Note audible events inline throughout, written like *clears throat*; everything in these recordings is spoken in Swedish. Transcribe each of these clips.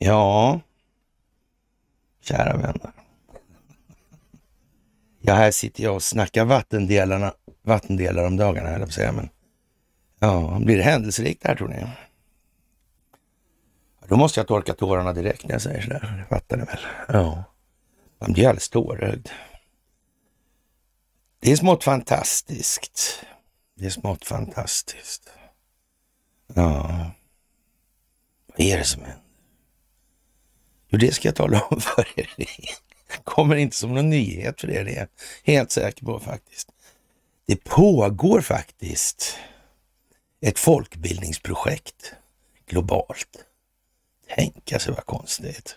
Ja, kära vänner. Ja, här sitter jag och snackar vattendelarna, vattendelar om dagarna, höll jag säga. Men ja, blir det händelserikt här tror ni? Då måste jag torka tårarna direkt när jag säger sådär. Fattar ni väl? Ja. Man blir alldeles tårögd. Det är smått fantastiskt. Det är smått fantastiskt. Ja. Vad är det som händer? Jo, det ska jag tala om *laughs* för er. Det kommer inte som någon nyhet för er, det är jag helt säker på faktiskt. Det pågår faktiskt ett folkbildningsprojekt globalt. Tänka alltså, sig vad konstigt.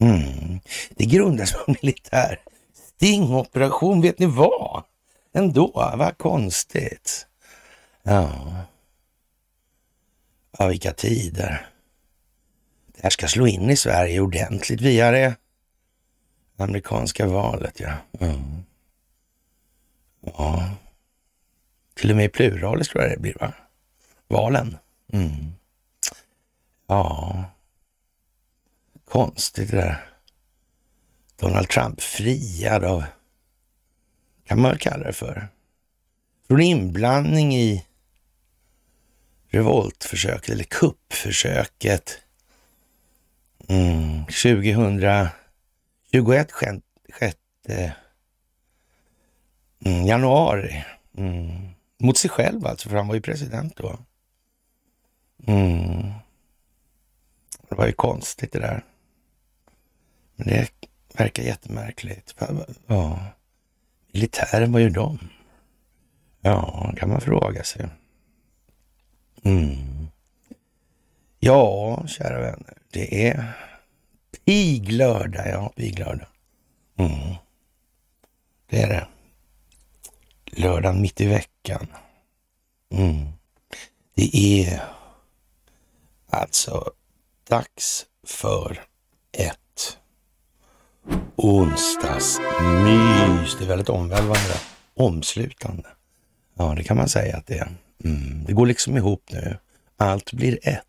Mm. Det grundas på *laughs* militär stingoperation. Vet ni vad? Ändå, vad konstigt. Ja. ja, vilka tider. Det här ska slå in i Sverige ordentligt via det amerikanska valet. Ja. Mm. ja. Till och med i pluralis tror jag det blir, va? Valen. Mm. Ja. Konstigt det där. Donald Trump friad av, kan man väl kalla det för, från inblandning i revoltförsöket eller kuppförsöket. Mm, 2021, sjätte mm, januari. Mm. Mot sig själv alltså, för han var ju president då. Mm. Det var ju konstigt det där. Men det verkar jättemärkligt. Ja, militären, vad gör de? Ja, kan man fråga sig. Mm. Ja, kära vänner, det är piglördag. Ja, piglördag. Mm. Det är det. Lördagen mitt i veckan. Mm. Det är alltså dags för ett Onsdagsmys. Det är väldigt omvälvande. Omslutande. Ja, det kan man säga att det är. Mm. Det går liksom ihop nu. Allt blir ett.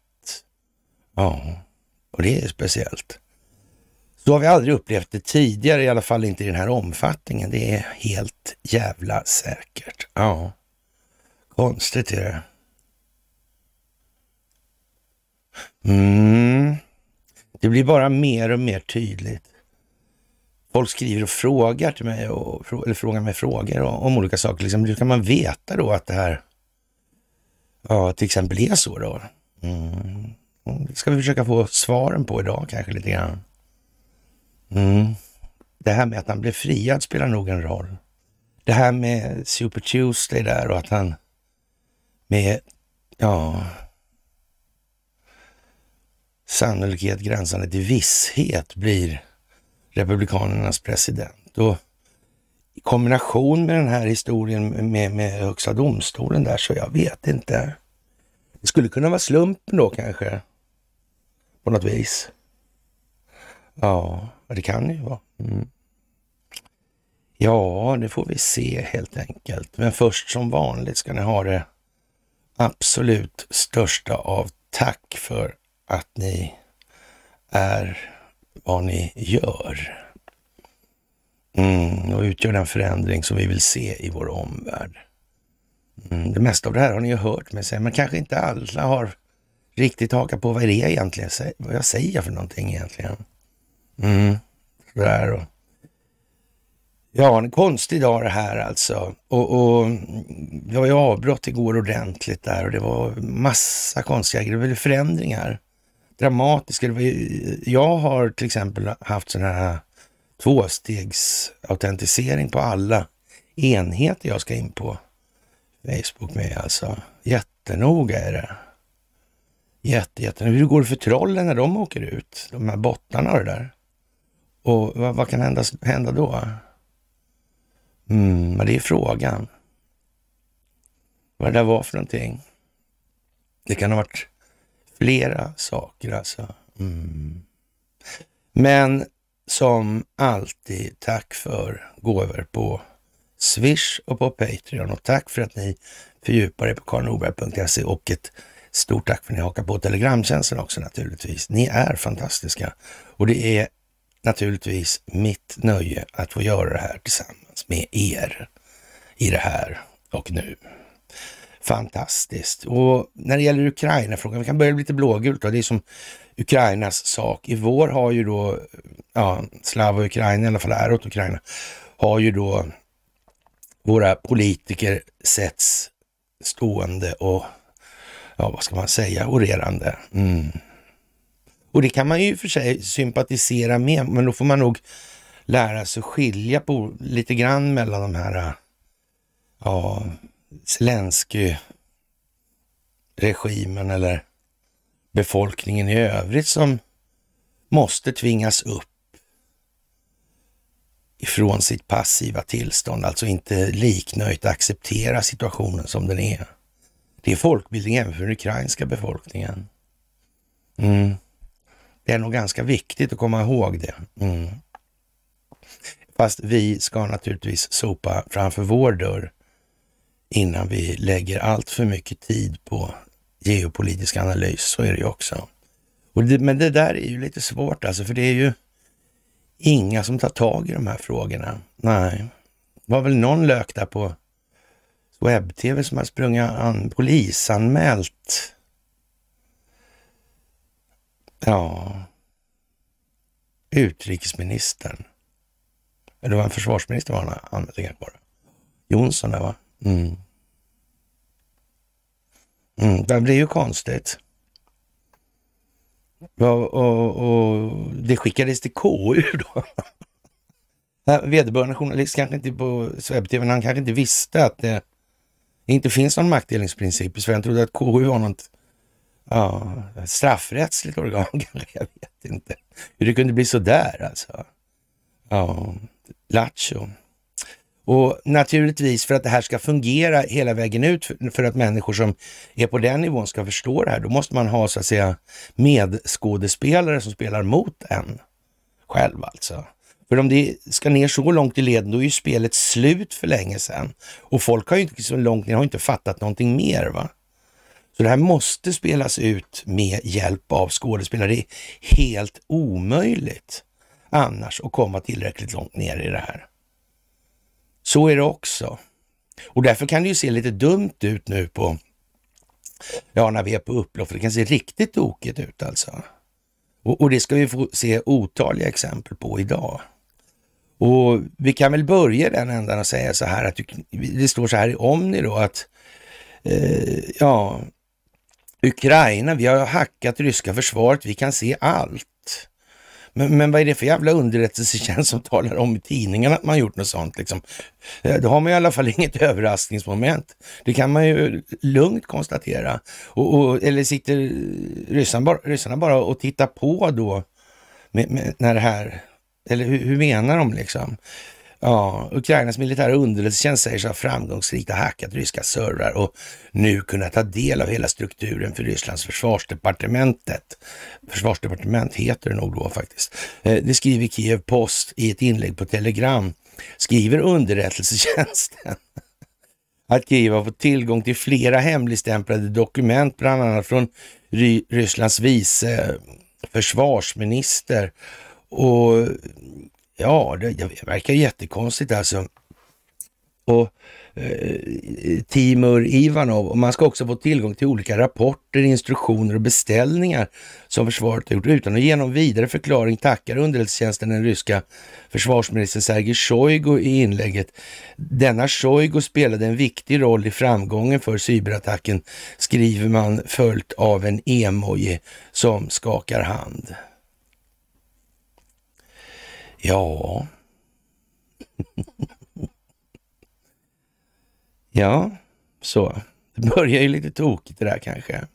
Ja, och det är speciellt. Så har vi aldrig upplevt det tidigare, i alla fall inte i den här omfattningen. Det är helt jävla säkert. Ja, konstigt är det. Mm. Det blir bara mer och mer tydligt folk skriver och frågar till mig, och, eller frågar mig frågor om olika saker. Liksom, hur kan man veta då att det här, ja, till exempel är så då? Mm. ska vi försöka få svaren på idag kanske lite grann. Mm. Det här med att han blev friad spelar nog en roll. Det här med Super Tuesday där och att han med, ja, sannolikhet gränsande till visshet blir Republikanernas president. Och i kombination med den här historien med, med Högsta domstolen där, så jag vet inte. Det skulle kunna vara slumpen då kanske, på något vis. Ja, det kan ju vara. Mm. Ja, det får vi se helt enkelt. Men först som vanligt ska ni ha det absolut största av tack för att ni är vad ni gör. Mm, och utgör den förändring som vi vill se i vår omvärld. Mm, det mesta av det här har ni ju hört mig säga, men kanske inte alla har riktigt hakat på vad är egentligen vad jag säger för någonting egentligen. Mm, sådär och. Ja, en konstig dag det här alltså. Och, och det var ju avbrott igår ordentligt där och det var massa konstiga grejer, det var förändringar dramatiska. Eh, jag har till exempel haft sådana här tvåstegsautentisering på alla enheter jag ska in på Facebook med alltså. Jättenoga är det. Jätte, jätte. Hur går det för trollen när de åker ut? De här bottnarna och det där. Och vad, vad kan hända, hända då? Mm, men det är frågan. Vad det där var för någonting. Det kan ha varit Flera saker alltså. Mm. Men som alltid, tack för gåvor på Swish och på Patreon och tack för att ni fördjupar er på karlnorberg.se och ett stort tack för att ni hakar på Telegramtjänsten också naturligtvis. Ni är fantastiska och det är naturligtvis mitt nöje att få göra det här tillsammans med er i det här och nu. Fantastiskt. Och när det gäller Ukraina-frågan, vi kan börja lite blågult då. Det är som Ukrainas sak. I vår har ju då, ja, Slava Ukraina, i alla fall är Ukraina, har ju då våra politiker setts stående och, ja vad ska man säga, orerande. Mm. Och det kan man ju för sig sympatisera med, men då får man nog lära sig skilja på lite grann mellan de här, ja, Zelensky-regimen eller befolkningen i övrigt som måste tvingas upp ifrån sitt passiva tillstånd, alltså inte liknöjt acceptera situationen som den är. Det är folkbildning även för den ukrainska befolkningen. Mm. Det är nog ganska viktigt att komma ihåg det. Mm. Fast vi ska naturligtvis sopa framför vår dörr innan vi lägger allt för mycket tid på geopolitisk analys. Så är det ju också. Det, men det där är ju lite svårt alltså, för det är ju inga som tar tag i de här frågorna. Nej, det var väl någon lök där på webb-tv som har sprungit an, polisanmält. Ja, utrikesministern. Det var en försvarsminister var han anmält, Jonsson där va? Mm. Mm, det blir ju konstigt. Och, och, och, det skickades till KU då. Vederbörande journalist kanske inte på svep-tv, men han kanske inte visste att det inte finns någon maktdelningsprincip i Sverige. Han trodde att KU var något ja, straffrättsligt organ. *laughs* Jag vet inte hur det kunde bli så där alltså. Ja, lattjo. Och naturligtvis för att det här ska fungera hela vägen ut, för att människor som är på den nivån ska förstå det här, då måste man ha så att säga medskådespelare som spelar mot en själv alltså. För om det ska ner så långt i leden, då är ju spelet slut för länge sedan. Och folk har ju inte så långt ner, har inte fattat någonting mer. va? Så det här måste spelas ut med hjälp av skådespelare. Det är helt omöjligt annars att komma tillräckligt långt ner i det här. Så är det också. Och därför kan det ju se lite dumt ut nu på, ja när vi är på upplopp, det kan se riktigt tokigt ut alltså. Och, och det ska vi få se otaliga exempel på idag. Och vi kan väl börja den ändan och säga så här att du, det står så här i Omni då att eh, ja, Ukraina, vi har hackat ryska försvaret, vi kan se allt. Men, men vad är det för jävla underrättelsetjänst som talar om i tidningarna att man gjort något sånt? Liksom? Eh, då har man i alla fall *laughs* inget överraskningsmoment. Det kan man ju lugnt konstatera. Och, och eller sitter ryssarna bara, ryssarna bara och tittar på då med, med, när det här, eller hur, hur menar de liksom? Ja, Ukrainas militära underrättelsetjänst säger sig ha framgångsrikt hackat ryska servrar och nu kunnat ta del av hela strukturen för Rysslands försvarsdepartementet. Försvarsdepartement heter det nog då faktiskt. Eh, det skriver Kiev Post i ett inlägg på Telegram. Skriver underrättelsetjänsten *laughs* att Kiev har fått tillgång till flera hemligstämplade dokument, bland annat från Rysslands vice eh, försvarsminister och Ja, det, det verkar jättekonstigt alltså. Och eh, Timur Ivanov. Och man ska också få tillgång till olika rapporter, instruktioner och beställningar som försvaret har gjort utan att ge någon vidare förklaring tackar underrättelsetjänsten den ryska försvarsministern Sergej Shoigu i inlägget. Denna Shoigu spelade en viktig roll i framgången för cyberattacken, skriver man följt av en emoji som skakar hand. Ja. ja, så. Det börjar ju lite tokigt det där kanske.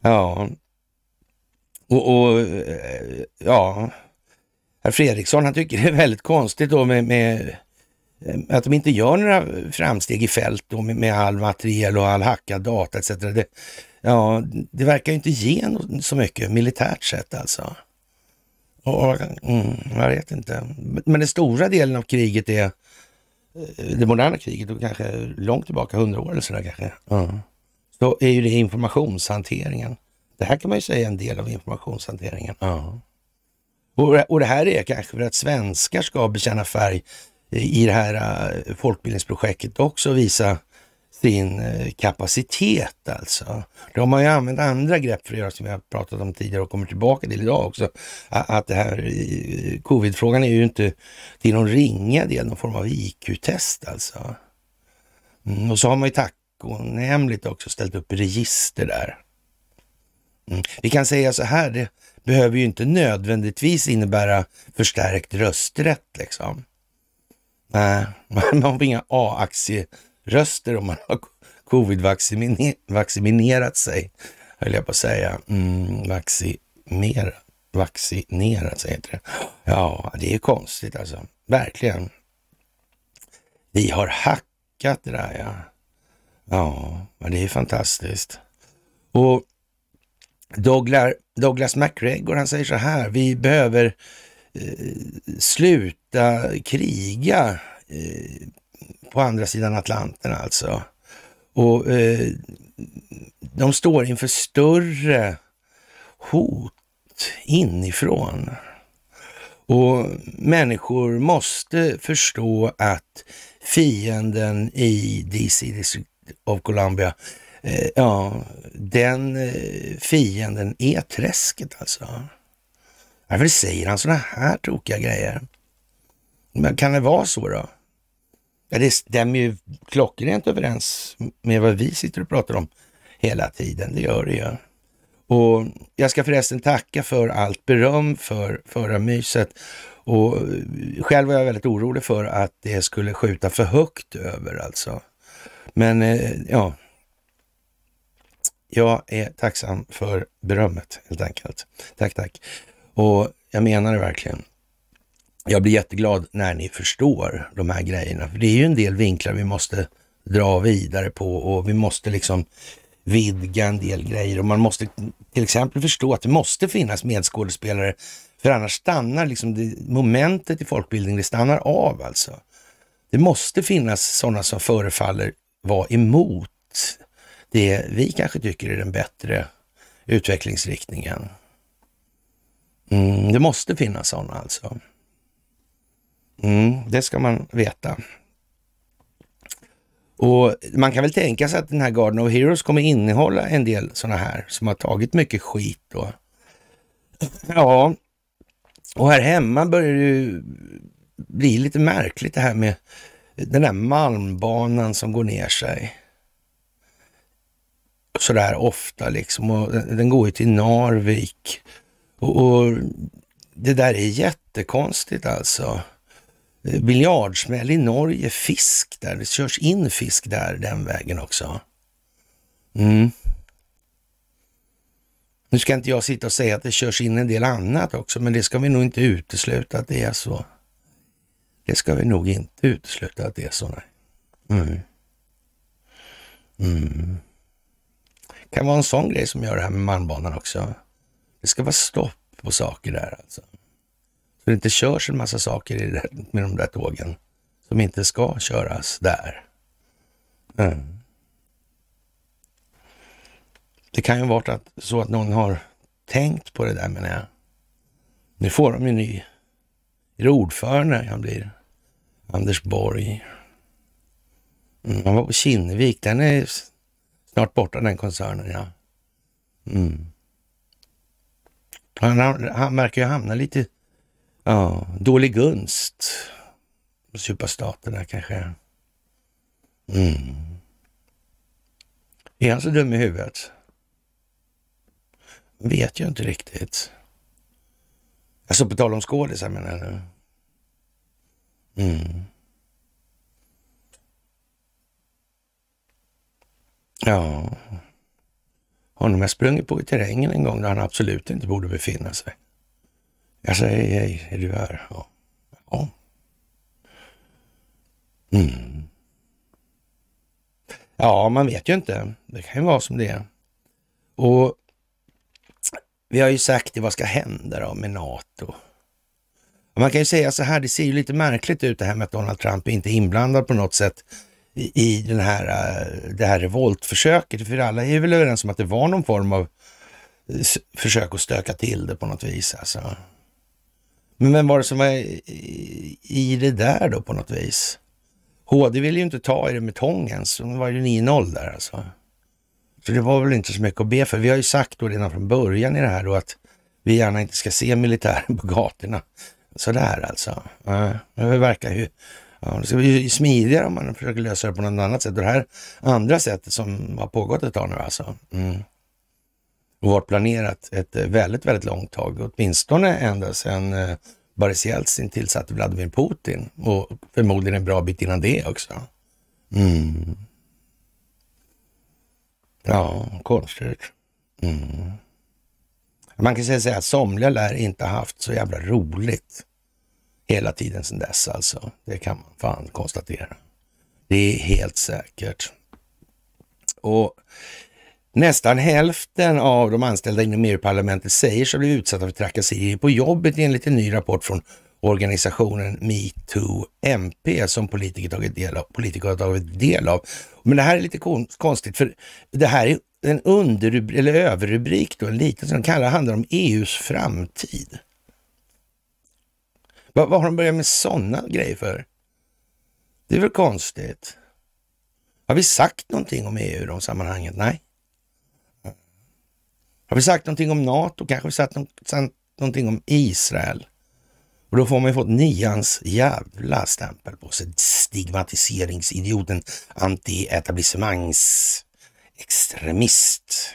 Ja. Och, och eh, ja, herr Fredriksson han tycker det är väldigt konstigt då med, med eh, att de inte gör några framsteg i fält då med, med all materiel och all hackad data etc. Det, ja, det verkar ju inte ge så mycket militärt sett alltså. Och, mm, jag vet inte. Men den stora delen av kriget är eh, det moderna kriget och kanske långt tillbaka, hundra år eller sådär kanske. Mm. Så är ju det informationshanteringen. Det här kan man ju säga är en del av informationshanteringen. Mm. Och, och det här är kanske för att svenskar ska bekänna färg i det här eh, folkbildningsprojektet också och visa sin eh, kapacitet alltså. Då har man ju använt andra grepp för att göra som vi har pratat om tidigare och kommer tillbaka till idag också. Att det här covid-frågan är ju inte till någon ringa del någon form av IQ-test alltså. Mm, och så har man ju tacknämligt också ställt upp register där. Mm. Vi kan säga så här, det behöver ju inte nödvändigtvis innebära förstärkt rösträtt liksom. Nej, *laughs* man har inga A-aktier röster om man har covid-vaccinerat sig, höll jag på att säga. Mm, vaccinera, vaccinerat sig heter det. Ja, det är konstigt alltså. Verkligen. Vi har hackat det där ja. Ja, det är fantastiskt. Och Douglas, MacGregor, han säger så här, vi behöver eh, sluta kriga eh, på andra sidan Atlanten alltså. Och eh, de står inför större hot inifrån. Och människor måste förstå att fienden i DC, District of Columbia, eh, ja, den eh, fienden är träsket alltså. Varför säger han sådana här tokiga grejer? Men kan det vara så då? Ja, det stämmer ju klockrent överens med vad vi sitter och pratar om hela tiden. Det gör det ju. Och jag ska förresten tacka för allt beröm för förra myset. Och själv var jag väldigt orolig för att det skulle skjuta för högt över alltså. Men eh, ja, jag är tacksam för berömmet helt enkelt. Tack, tack. Och jag menar det verkligen jag blir jätteglad när ni förstår de här grejerna. För det är ju en del vinklar vi måste dra vidare på och vi måste liksom vidga en del grejer och man måste till exempel förstå att det måste finnas medskådespelare för annars stannar liksom det, momentet i folkbildning, det stannar av alltså. Det måste finnas sådana som förefaller vara emot det vi kanske tycker är den bättre utvecklingsriktningen. Mm, det måste finnas sådana alltså. Mm, det ska man veta. Och Man kan väl tänka sig att den här Garden of Heroes kommer innehålla en del sådana här som har tagit mycket skit. Då. Ja, och här hemma börjar det ju bli lite märkligt det här med den där malmbanan som går ner sig sådär ofta liksom. Och den går ju till Narvik. Och, och det där är jättekonstigt alltså. Eh, biljardsmäll i Norge, fisk där. Det körs in fisk där den vägen också. Mm. Nu ska inte jag sitta och säga att det körs in en del annat också, men det ska vi nog inte utesluta att det är så. Det ska vi nog inte utesluta att det är så. Nej. Mm. Mm. kan vara en sån grej som gör det här med Malmbanan också. Det ska vara stopp på saker där alltså. Så det inte körs en massa saker med de där tågen som inte ska köras där. Mm. Det kan ju ha varit så att någon har tänkt på det där menar jag. Nu får de ju ny. Är det ordförande han blir? Anders Borg. Mm, han var på Kinnevik. Den är snart borta den koncernen ja. Mm. han, han verkar ju hamna lite Ja, dålig gunst. Superstaterna kanske. Mm. Är han så dum i huvudet? Vet jag inte riktigt. Alltså på tal om skådisar menar du? Mm. Ja. Honom jag sprungit på i terrängen en gång där han absolut inte borde befinna sig. Jag säger hej, är du här? Ja. ja. Mm. Ja, man vet ju inte. Det kan ju vara som det är. Och vi har ju sagt det, vad ska hända då med NATO? Och man kan ju säga så här, det ser ju lite märkligt ut det här med att Donald Trump inte är inblandad på något sätt i, i den här, eh, det här revoltförsöket. För alla är väl överens om att det var någon form av eh, försök att stöka till det på något vis. Alltså. Men vem var det som var i det där då på något vis? HD ville ju inte ta i det med tången, så det var ju 9-0 där alltså. Så det var väl inte så mycket att be för. Vi har ju sagt då redan från början i det här då att vi gärna inte ska se militären på gatorna. Sådär alltså. Det verkar ju... det ska smidigare om man försöker lösa det på något annat sätt. det här andra sättet som har pågått ett tag nu alltså. Mm och varit planerat ett eh, väldigt, väldigt långt tag. Åtminstone ända sedan eh, Boris Jeltsin tillsatte Vladimir Putin och förmodligen en bra bit innan det också. Mm. Ja, konstigt. Mm. Man kan säga att somliga lär inte haft så jävla roligt hela tiden sedan dess alltså. Det kan man fan konstatera. Det är helt säkert. Och Nästan hälften av de anställda inom EU-parlamentet säger sig bli utsatta för trakasserier på jobbet enligt en ny rapport från organisationen metoo MP som politiker, tagit del av, politiker har tagit del av. Men det här är lite konstigt för det här är en under eller överrubrik då, en liten som kallar, handlar om EUs framtid. Vad, vad har de börjat med sådana grejer för? Det är väl konstigt? Har vi sagt någonting om EU i de sammanhanget? Nej. Har vi sagt någonting om NATO? Kanske vi sagt no någonting om Israel? Och då får man ju fått nians jävla stämpel på sig. Stigmatiseringsidioten, anti-etablissemangsextremist.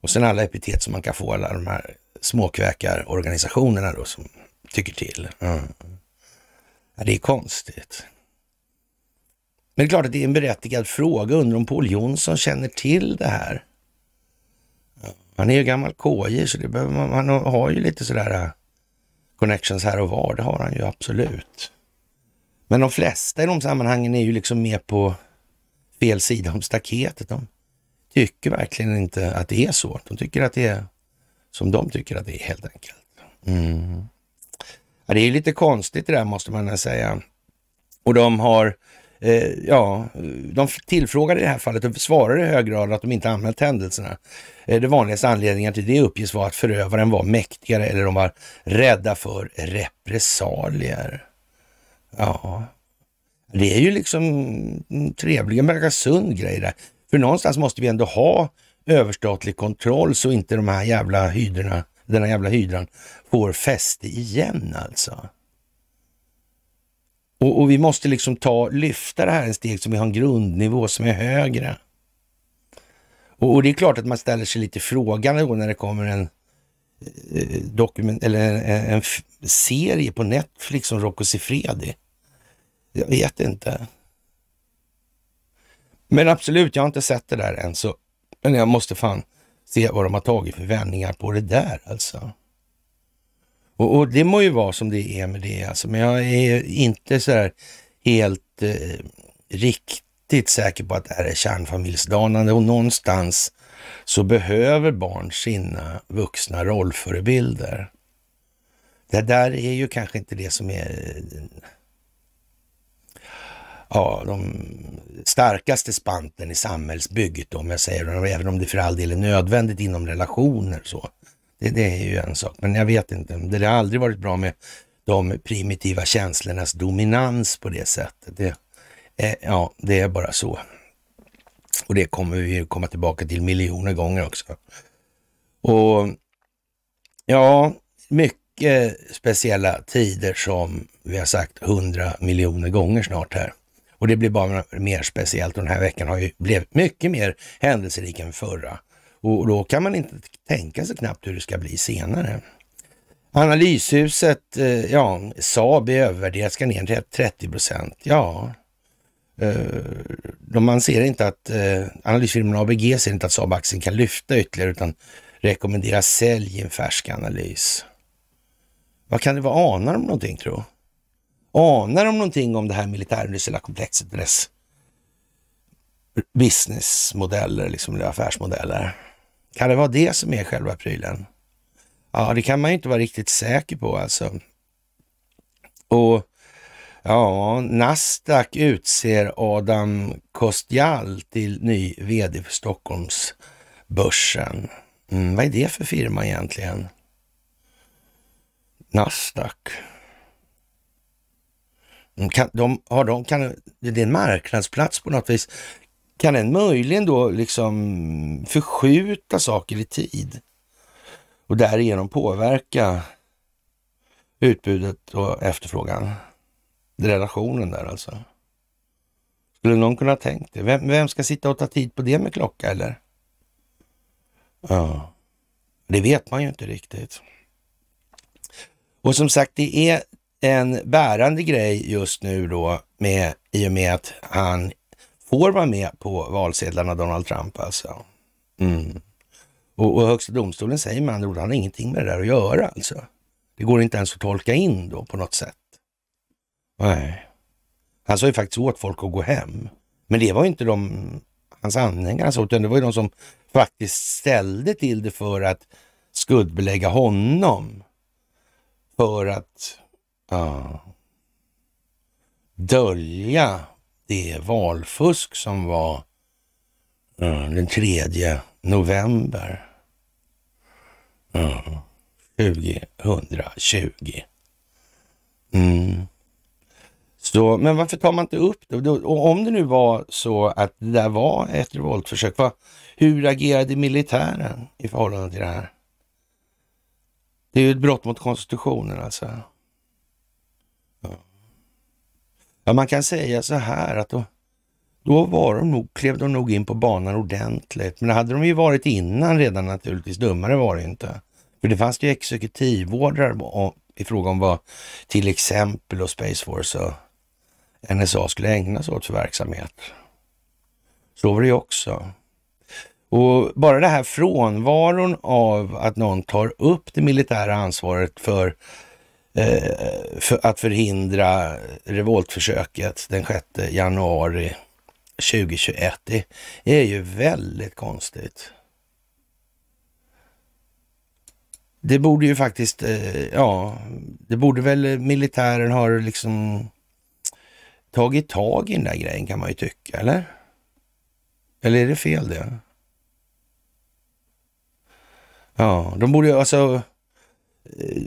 Och sen alla epitet som man kan få, alla de här småkväkarorganisationerna då som tycker till. Mm. Ja, det är konstigt. Men det är klart att det är en berättigad fråga. Undrar om Paul Jonsson känner till det här? Han är ju gammal KJ så det behöver man, han har ju lite sådär äh, connections här och var, det har han ju absolut. Men de flesta i de sammanhangen är ju liksom med på fel sida om staketet. De tycker verkligen inte att det är så. De tycker att det är som de tycker att det är helt enkelt. Mm. Ja, det är lite konstigt det där måste man säga. Och de har eh, ja, de tillfrågade i det här fallet och svarade i hög grad att de inte anmält händelserna. Eh, det vanligaste anledningen till det uppges var att förövaren var mäktigare eller de var rädda för repressalier. Ja, det är ju liksom trevlig trevligen verkar sund grej där. För någonstans måste vi ändå ha överstatlig kontroll så inte de här jävla hydrorna, den här jävla hydran får fäste igen alltså. Och, och vi måste liksom ta, lyfta det här en steg som vi har en grundnivå som är högre. Och, och det är klart att man ställer sig lite frågan då när det kommer en eh, dokument, eller en, en serie på Netflix om Rocco Siffredi. Jag vet inte. Men absolut, jag har inte sett det där än, så, men jag måste fan se vad de har tagit för vändningar på det där alltså. Och, och, det må ju vara som det är med det alltså, men jag är inte så helt eh, riktigt säker på att det här är kärnfamiljsdanande och någonstans så behöver barn sina vuxna rollförebilder. Det där är ju kanske inte det som är ja, de starkaste spanten i samhällsbygget om jag säger det, även om det för all del är nödvändigt inom relationer så. Det, det, är ju en sak, men jag vet inte. Det har aldrig varit bra med de primitiva känslornas dominans på det sättet. Det, är, ja, det är bara så. Och det kommer vi komma tillbaka till miljoner gånger också. Och ja, mycket speciella tider som vi har sagt hundra miljoner gånger snart här. Och det blir bara mer speciellt och den här veckan har ju blivit mycket mer händelserik än förra. Och då kan man inte tänka sig knappt hur det ska bli senare. Analyshuset, eh, ja, Saab är övervärderat, ska ner 30 procent. Ja, eh, man ser inte att eh, analysfirman ABG ser inte att Saab-aktien kan lyfta ytterligare utan rekommenderar sälj i en färsk analys. Vad kan det vara? Anar de någonting tro? Anar de någonting om det här militärindustriella komplexet och dess businessmodeller, liksom affärsmodeller? Kan det vara det som är själva prylen? Ja, det kan man ju inte vara riktigt säker på alltså. Och ja, Nasdaq utser Adam Kostial till ny vd för Stockholmsbörsen. Mm, vad är det för firma egentligen? Nasdaq. Mm, kan, de, har de, kan, det är en marknadsplats på något vis kan den möjligen då liksom förskjuta saker i tid och därigenom påverka utbudet och efterfrågan. Relationen där alltså. Skulle någon kunna tänkt det? Vem, vem ska sitta och ta tid på det med klocka eller? Ja, det vet man ju inte riktigt. Och som sagt, det är en bärande grej just nu då med, i och med att han får vara med på valsedlarna Donald Trump alltså. Mm. Och, och Högsta domstolen säger med andra ord, han har ingenting med det där att göra alltså. Det går inte ens att tolka in då på något sätt. Nej. Han sa ju faktiskt åt folk att gå hem. Men det var inte de, hans anhängare han sa, utan det var ju de som faktiskt ställde till det för att skuldbelägga honom. För att ja, dölja det valfusk som var mm, den 3 november mm, 2020. Mm. Så, men varför tar man inte upp det? Och om det nu var så att det där var ett revoltförsök, vad, hur agerade militären i förhållande till det här? Det är ju ett brott mot konstitutionen alltså. Ja, man kan säga så här att då, då var de nog, klev de nog in på banan ordentligt. Men det hade de ju varit innan redan naturligtvis. Dummare var det inte. För det fanns ju exekutivordrar i fråga om vad till exempel och Space Force och NSA skulle ägna sig åt för verksamhet. Så var det ju också. Och bara det här frånvaron av att någon tar upp det militära ansvaret för Eh, för att förhindra revoltförsöket den 6 januari 2021. Det är ju väldigt konstigt. Det borde ju faktiskt, eh, ja, det borde väl militären ha liksom tagit tag i den där grejen kan man ju tycka, eller? Eller är det fel det? Ja, de borde ju alltså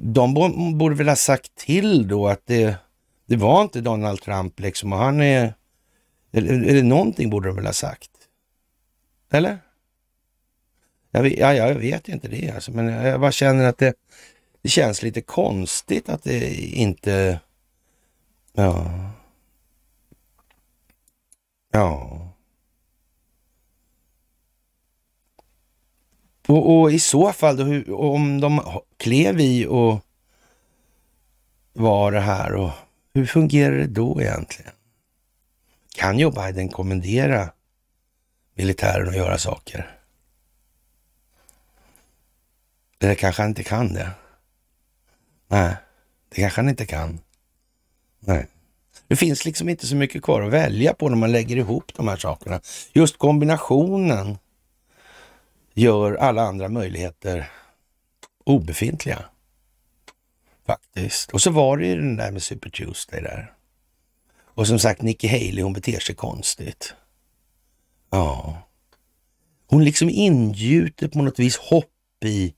de borde väl ha sagt till då att det, det var inte Donald Trump liksom och han är... Eller, eller någonting borde de väl ha sagt? Eller? Jag vet, ja, jag vet inte det alltså, men jag bara känner att det, det känns lite konstigt att det inte... Ja. Ja. Och, och i så fall, då, om de klev i och var det här och hur fungerar det då egentligen? Kan Joe Biden kommendera militären att göra saker? Eller kanske han inte kan det? Nej, det kanske han inte kan. Nej. Det finns liksom inte så mycket kvar att välja på när man lägger ihop de här sakerna. Just kombinationen gör alla andra möjligheter obefintliga. Faktiskt. Och så var det ju den där med Super Tuesday där. Och som sagt, Nikki Haley, hon beter sig konstigt. Ja. Hon liksom ingjuter på något vis hopp i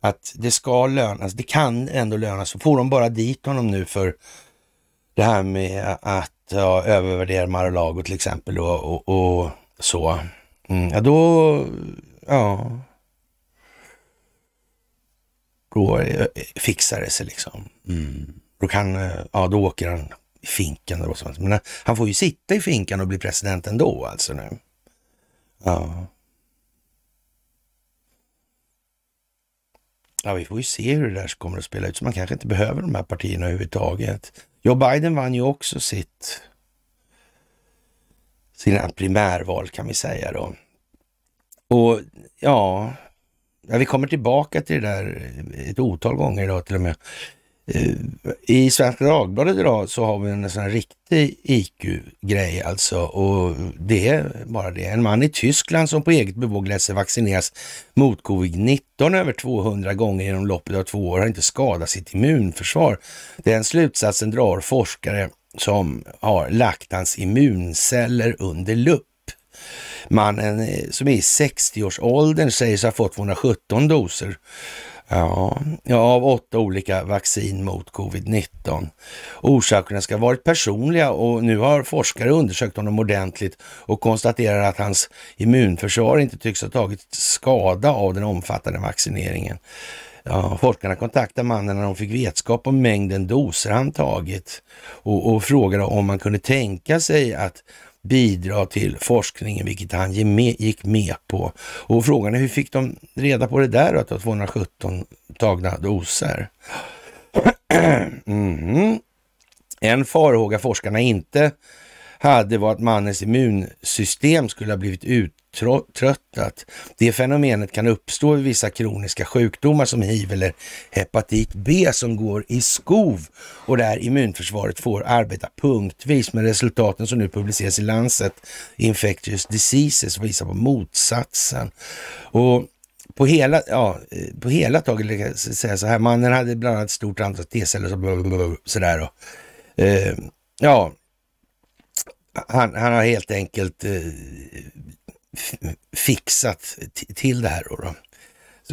att det ska lönas, alltså, det kan ändå lönas. Så får de bara dit honom nu för det här med att ja, övervärdera Mar-a-Lago till exempel och, och, och så. Mm, ja, då Ja. Då eh, fixar det sig liksom. Mm. Då, kan, eh, ja, då åker han i finkan. Och sånt. Men eh, han får ju sitta i finkan och bli president ändå alltså nu. Ja. Ja, vi får ju se hur det där kommer att spela ut. Så man kanske inte behöver de här partierna överhuvudtaget. Joe Biden vann ju också sitt sina primärval kan vi säga då. Och ja, ja, vi kommer tillbaka till det där ett otal gånger idag till och med. Eh, I Svenska Dagbladet idag så har vi en sån här riktig IQ-grej alltså och det är bara det. En man i Tyskland som på eget bevåg lät sig vaccineras mot covid-19 över 200 gånger genom loppet av två år har inte skadat sitt immunförsvar. Den slutsatsen drar forskare som har lagt hans immunceller under lupp. Mannen eh, som är i 60-årsåldern sägs ha fått 217 doser ja, av åtta olika vaccin mot covid-19. Orsakerna ska ha varit personliga och nu har forskare undersökt honom ordentligt och konstaterar att hans immunförsvar inte tycks ha tagit skada av den omfattande vaccineringen. Ja, forskarna kontaktade mannen när de fick vetskap om mängden doser han tagit och, och frågade om man kunde tänka sig att bidra till forskningen, vilket han gick med på. Och frågan är hur fick de reda på det där att det var 217 tagna doser? *clears throat* Mm. En farhåga forskarna inte hade var att mannens immunsystem skulle ha blivit ut uttröttat. Det fenomenet kan uppstå vid vissa kroniska sjukdomar som hiv eller hepatit B som går i skov och där immunförsvaret får arbeta punktvis. Men resultaten som nu publiceras i Lancet Infectious Diseases visar på motsatsen. Och på hela, ja, eh, på hela taget, jag säga så här, mannen hade bland annat ett stort antal T-celler och sådär. Då. Eh, ja, han, han, har helt enkelt eh, fixat till det här då, då,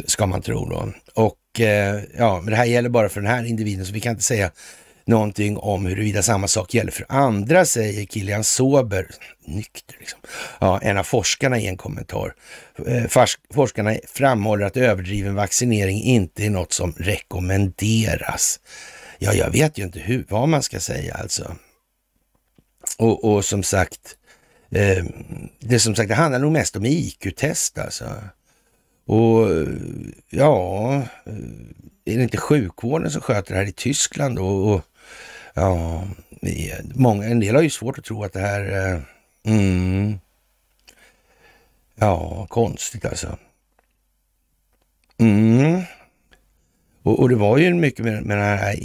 ska man tro då. Och eh, ja, men det här gäller bara för den här individen, så vi kan inte säga någonting om huruvida samma sak gäller för andra, säger Kilian Sober, nykter liksom, ja, en av forskarna i en kommentar. Eh, forskarna framhåller att överdriven vaccinering inte är något som rekommenderas. Ja, jag vet ju inte hur, vad man ska säga alltså. Och, och som sagt, Eh, det som sagt, det handlar nog mest om IQ-test alltså. Och ja, eh, är det inte sjukvården som sköter det här i Tyskland då? Och, ja, många, en del har ju svårt att tro att det här... Eh, mm, ja, konstigt alltså. Mm. Och, och, det var ju mycket med, med den här,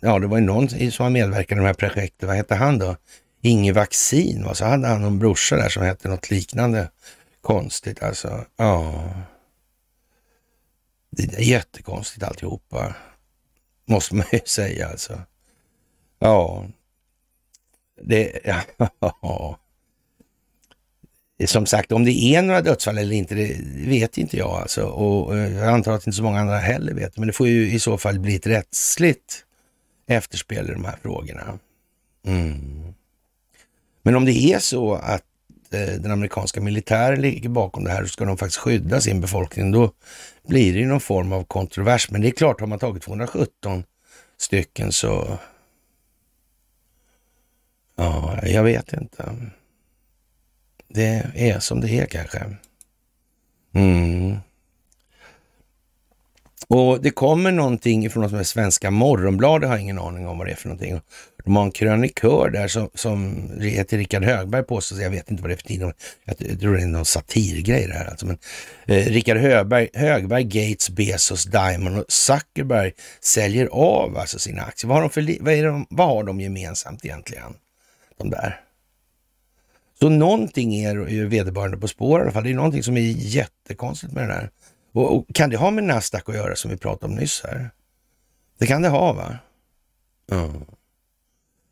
ja det var ju någon som medverkade i de här projekten, vad hette han då? inget vaccin. och Så hade han en brorsa där som hette något liknande konstigt. Alltså, ja. Det är jättekonstigt alltihopa. Måste man ju *laughs* säga alltså. Ja. Det, ja. Som sagt, om det är några dödsfall eller inte, det vet inte jag alltså. Och eh, jag antar att inte så många andra heller vet. Men det får ju i så fall bli ett rättsligt efterspel i de här frågorna. Mm. Men om det är så att eh, den amerikanska militären ligger bakom det här och ska de faktiskt skydda sin befolkning, då blir det ju någon form av kontrovers. Men det är klart, har man tagit 217 stycken så... Ja, jag vet inte. Det är som det är kanske. Mm. Och det kommer någonting från de som är Svenska Morgonbladet, har jag ingen aning om vad det är för någonting. De har en krönikör där som, som heter Rickard Högberg påstås, jag vet inte vad det är för tidning, jag tror det är någon satirgrej det här alltså. Men, eh, Rickard Högberg, Högberg, Gates, Bezos, Diamond och Zuckerberg säljer av alltså sina aktier. Vad har de, för, vad är de, vad har de gemensamt egentligen, de där? Så någonting är, är vederbörande på spår i alla fall. Det är någonting som är jättekonstigt med det där. Och, och, kan det ha med Nasdaq att göra som vi pratade om nyss här? Det kan det ha va? Ja.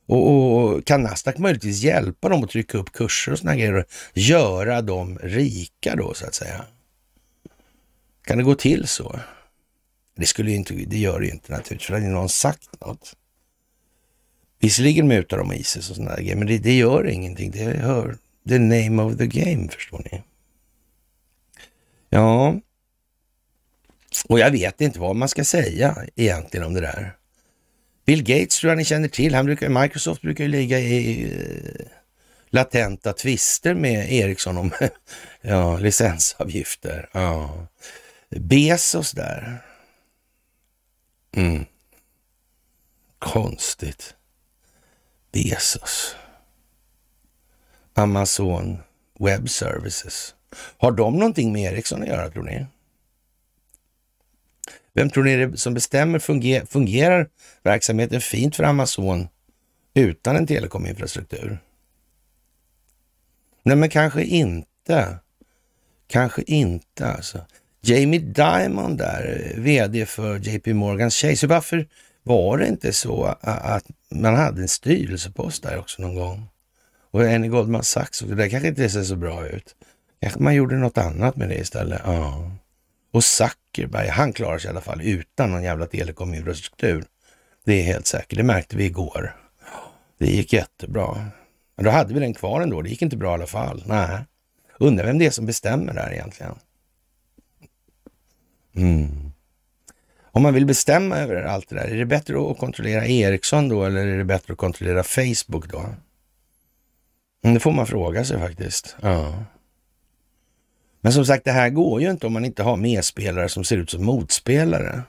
Och, och, kan Nasdaq möjligtvis hjälpa dem att trycka upp kurser och sådana grejer och göra dem rika då så att säga? Kan det gå till så? Det skulle ju inte, det gör det ju inte naturligtvis, för hade någon sagt något. Visserligen mutar de Isis och sådana grejer, men det, det, gör ingenting. Det hör the name of the game, förstår ni. Ja, och jag vet inte vad man ska säga egentligen om det där. Bill Gates tror jag ni känner till. Han brukar, Microsoft brukar ju ligga i latenta tvister med Ericsson om *laughs* ja, licensavgifter. Ja. Bezos där. Mm. Konstigt. Bezos. Amazon Web Services. Har de någonting med Ericsson att göra tror ni? Vem tror ni det som bestämmer? Funger fungerar verksamheten fint för Amazon utan en telekominfrastruktur? Nej, men kanske inte. Kanske inte alltså. Jamie Diamond där, VD för JP Morgan Chase. Varför var det inte så att man hade en styrelsepost där också någon gång? Och en i Goldman Sachs, det där kanske inte ser så bra ut. Kanske man gjorde något annat med det istället. Ja. Och Zuckerberg, han klarar sig i alla fall utan någon jävla telekominfrastruktur. Det är helt säkert. Det märkte vi igår. Det gick jättebra. Men då hade vi den kvar ändå. Det gick inte bra i alla fall. Nej. Undrar vem det är som bestämmer där egentligen. Mm. Om man vill bestämma över allt det där, är det bättre att kontrollera Ericsson då eller är det bättre att kontrollera Facebook då? Mm, det får man fråga sig faktiskt. Ja. Men som sagt, det här går ju inte om man inte har medspelare som ser ut som motspelare.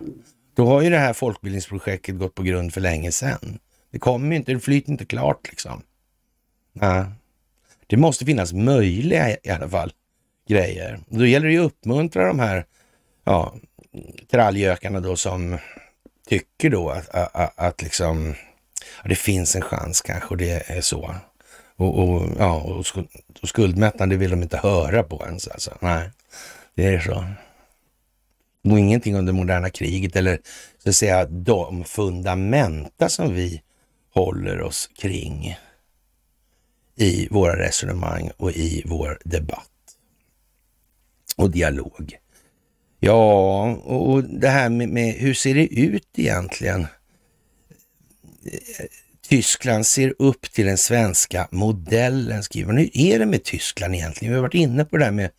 Då har ju det här folkbildningsprojektet gått på grund för länge sedan. Det kommer ju inte, det flyter inte klart liksom. Nej. Det måste finnas möjliga i alla fall grejer. Då gäller det ju att uppmuntra de här ja, tralljökarna då som tycker då att, att, att, att liksom, att det finns en chans kanske och det är så. Och, och, ja, och, skuld, och skuldmättnad, det vill de inte höra på ens alltså. Nej, det är så. Och ingenting om det moderna kriget eller så att säga de fundamenta som vi håller oss kring i våra resonemang och i vår debatt och dialog. Ja, och det här med, med hur ser det ut egentligen? Tyskland ser upp till den svenska modellen, skriver han. Hur är det med Tyskland egentligen? Vi har varit inne på det där med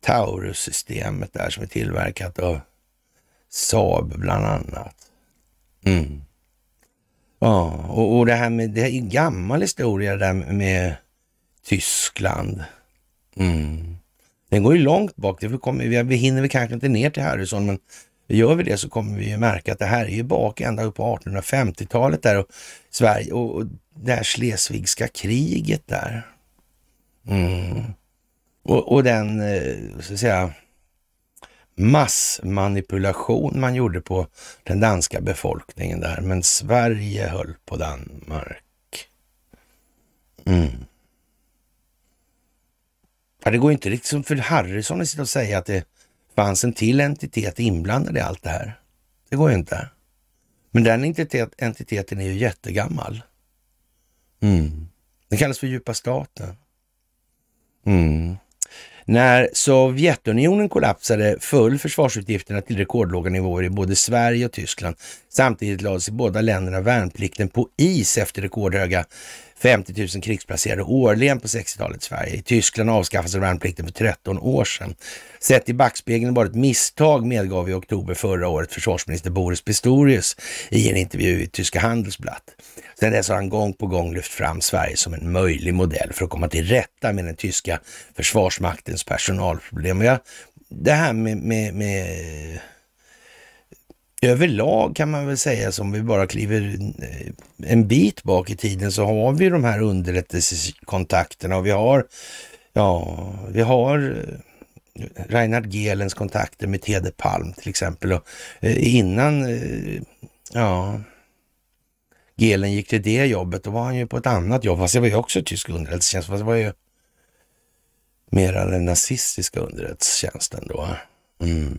Taurus-systemet där som är tillverkat av Saab bland annat. Mm. Ja, och, och det här med, det är en gammal historia där med Tyskland. Mm. Den går ju långt bak, det kommer, vi hinner vi kanske inte ner till Harrison, men Gör vi det så kommer vi ju märka att det här är ju bak ända upp på 1850-talet där och Sverige och det här Schleswigska kriget där. Mm. Och, och, den, eh, så att säga, massmanipulation man gjorde på den danska befolkningen där, men Sverige höll på Danmark. Mm. Ja, det går inte riktigt som för Harrison att sitta och säga att det fanns en till entitet inblandad i allt det här. Det går ju inte. Men den entitet, entiteten är ju jättegammal. Mm. Den kallas för djupa staten. Mm. När Sovjetunionen kollapsade föll försvarsutgifterna till rekordlåga nivåer i både Sverige och Tyskland. Samtidigt lades i båda länderna värnplikten på is efter rekordhöga 50 000 krigsplacerade årligen på 60 talet i Sverige. I Tyskland avskaffades värnplikten för 13 år sedan. Sett i backspegeln var det ett misstag, medgav i oktober förra året försvarsminister Boris Pistorius i en intervju i tyska Handelsblatt. Sedan dess har han gång på gång lyft fram Sverige som en möjlig modell för att komma till rätta med den tyska försvarsmaktens personalproblem. Och jag, det här med, med, med överlag kan man väl säga, som vi bara kliver eh, en bit bak i tiden, så har vi de här underrättelsekontakterna och vi har, ja, vi har eh, Reinhard Gehlens kontakter med Tede Palm till exempel. Och eh, innan, ja, Gelen gick till det jobbet, då var han ju på ett annat jobb. Fast det var ju också tysk underrättelsetjänst, fast det var ju mera den nazistiska underrättelsetjänsten då. Mm.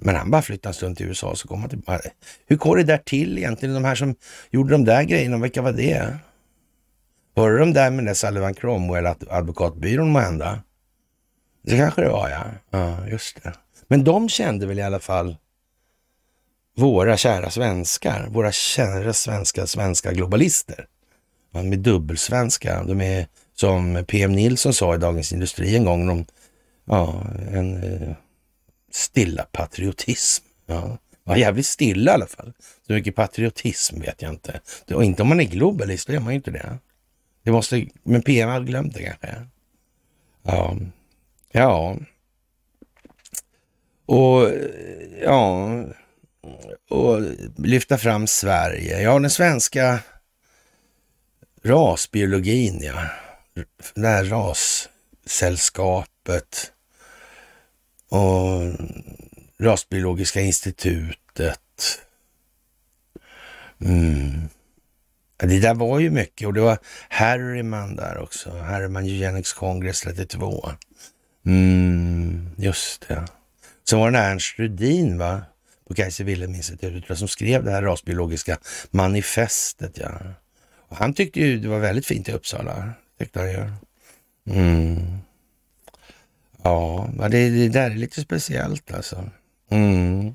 Men han bara flyttade en stund till USA så kom han tillbaka. Hur går det där till egentligen? De här som gjorde de där grejerna, vilka var det? Var det de där med den där Sullivan Cromwell-advokatbyrån måhända? Det kanske det var ja. Ja, just det. Men de kände väl i alla fall våra kära svenskar, våra kära svenska, svenska globalister. De är dubbelsvenska. De är som PM Nilsson sa i Dagens Industri en gång, de, ja, en eh, Stilla patriotism. Ja, var jävligt stilla i alla fall. Så mycket patriotism vet jag inte. Och inte om man är globalist, då är man ju inte det. det måste, men PM hade glömt det kanske. Ja. Ja. Och ja. Och lyfta fram Sverige. Ja, den svenska rasbiologin, ja. Det här rassällskapet och Rasbiologiska institutet. Mm. Det där var ju mycket och det var Harriman där också. Harriman Eugenics Congress 32. Mm, just det. Sen var det Ernst Rudin va? på Kaiser Wilhelm-institutet som skrev det här rasbiologiska manifestet. Ja. Och han tyckte ju det var väldigt fint i Uppsala. Tyckte han ju. Mm. Ja, det, det där är lite speciellt alltså. Mm.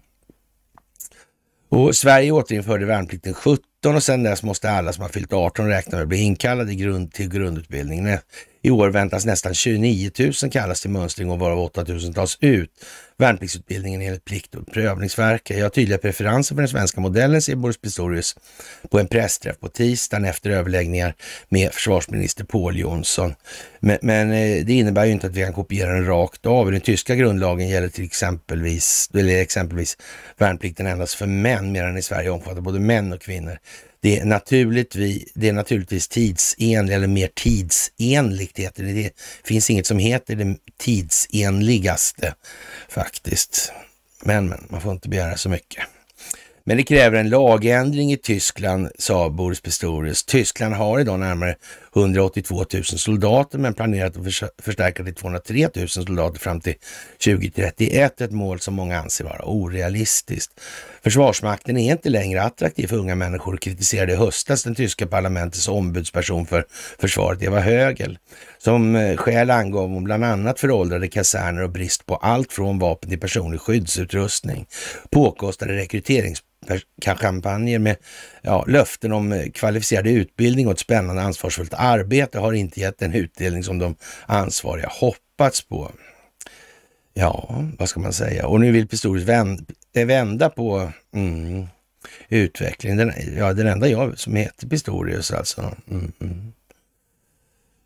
Och Sverige återinförde värnplikten 17 och sen dess måste alla som har fyllt 18 räkna med att bli inkallade grund, till grundutbildningen. I år väntas nästan 29 000 kallas till mönstring och varav 8 000 tas ut. Värnpliktsutbildningen enligt Plikt och prövningsverket. Jag har tydliga preferenser för den svenska modellen, säger Boris Pistorius på en pressträff på tisdagen efter överläggningar med försvarsminister Pål Jonsson. Men, men, eh, det innebär ju inte att vi kan kopiera den rakt av. I den tyska grundlagen gäller till exempelvis, eller exempelvis värnplikten endast för män, medan i Sverige omfattar både män och kvinnor. Det är, naturligtvis, det är naturligtvis tidsenlig eller mer tidsenligt heter det. Det finns inget som heter det tidsenligaste faktiskt. Men, men man får inte begära så mycket. Men det kräver en lagändring i Tyskland, sa Boris Pistorius. Tyskland har idag närmare 182 000 soldater men planerat att förstärka till 203 000 soldater fram till 2031. Ett mål som många anser vara orealistiskt. Försvarsmakten är inte längre attraktiv för unga människor, kritiserade i höstas den tyska parlamentets ombudsperson för försvaret Eva Högel. Som eh, skäl angav hon bland annat föråldrade kaserner och brist på allt från vapen till personlig skyddsutrustning. Påkostade rekryterings kampanjer med ja, löften om eh, kvalificerad utbildning och ett spännande ansvarsfullt arbete har inte gett den utdelning som de ansvariga hoppats på. Ja, vad ska man säga? Och nu vill Pistorius vända på mm, utvecklingen. Den, ja, den enda jag som heter Pistorius alltså. Mm.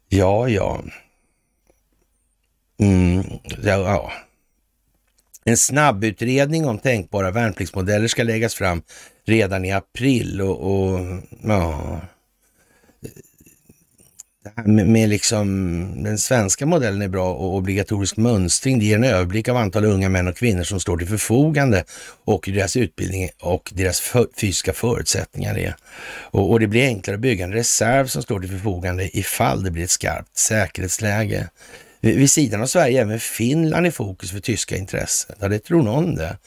Ja, ja. Mm, ja, ja. En snabbutredning om tänkbara värnpliktsmodeller ska läggas fram redan i april och, och ja med, med, liksom, den svenska modellen är bra och obligatorisk mönstring. Det ger en överblick av antal unga män och kvinnor som står till förfogande och deras utbildning och deras för, fysiska förutsättningar är. Och, och, det blir enklare att bygga en reserv som står till förfogande ifall det blir ett skarpt säkerhetsläge. Vid, vid sidan av Sverige är även Finland i fokus för tyska intressen. Ja, det tror någon det.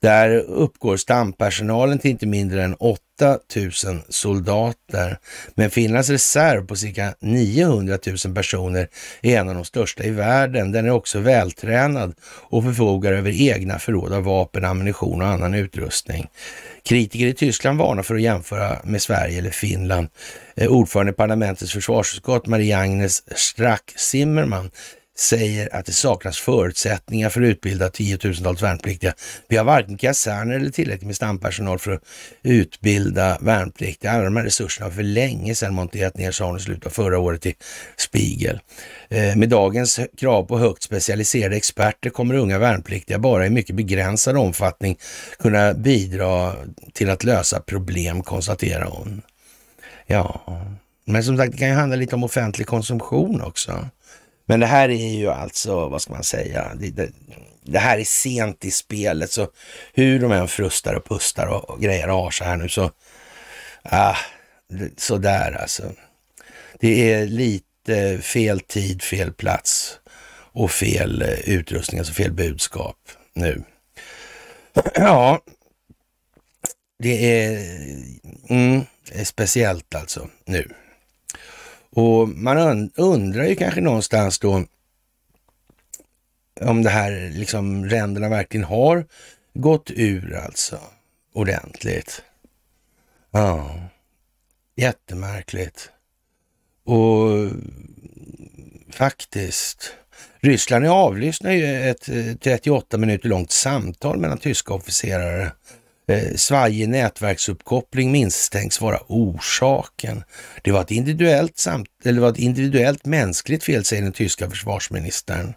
Där uppgår stampersonalen till inte mindre än 8000 soldater, men Finlands reserv på cirka 900 000 personer är en av de största i världen. Den är också vältränad och förfogar över egna förråd av vapen, ammunition och annan utrustning. Kritiker i Tyskland varnar för att jämföra med Sverige eller Finland. Eh, ordförande i parlamentets försvarsutskott, Marie-Agnes Strack Zimmermann, säger att det saknas förutsättningar för att utbilda tiotusentals värnpliktiga. Vi har varken kaserner eller tillräckligt med stampersonal för att utbilda värnpliktiga. Alla de här resurserna har för länge sedan monterat ner, sa hon i slutet av förra året i Spiegel. Eh, med dagens krav på högt specialiserade experter kommer unga värnpliktiga bara i mycket begränsad omfattning kunna bidra till att lösa problem, konstaterar hon. Ja, men som sagt, det kan ju handla lite om offentlig konsumtion också. Men det här är ju alltså, vad ska man säga, det, det, det här är sent i spelet. Så hur de än frustar och pustar och, och grejer har så här nu så, ah, där alltså. Det är lite fel tid, fel plats och fel eh, utrustning, alltså fel budskap nu. *clears throat* Ja, det är, mm, det är speciellt alltså nu. Och man undrar ju kanske någonstans då om det här liksom ränderna verkligen har gått ur alltså ordentligt. Ja, jättemärkligt. Och faktiskt, Ryssland avlyssnar ju ett 38 eh, minuter långt samtal mellan tyska officerare Eh, svajig nätverksuppkoppling misstänks vara orsaken. Det var ett individuellt, samt, eller var ett individuellt mänskligt fel, säger den tyska försvarsministern.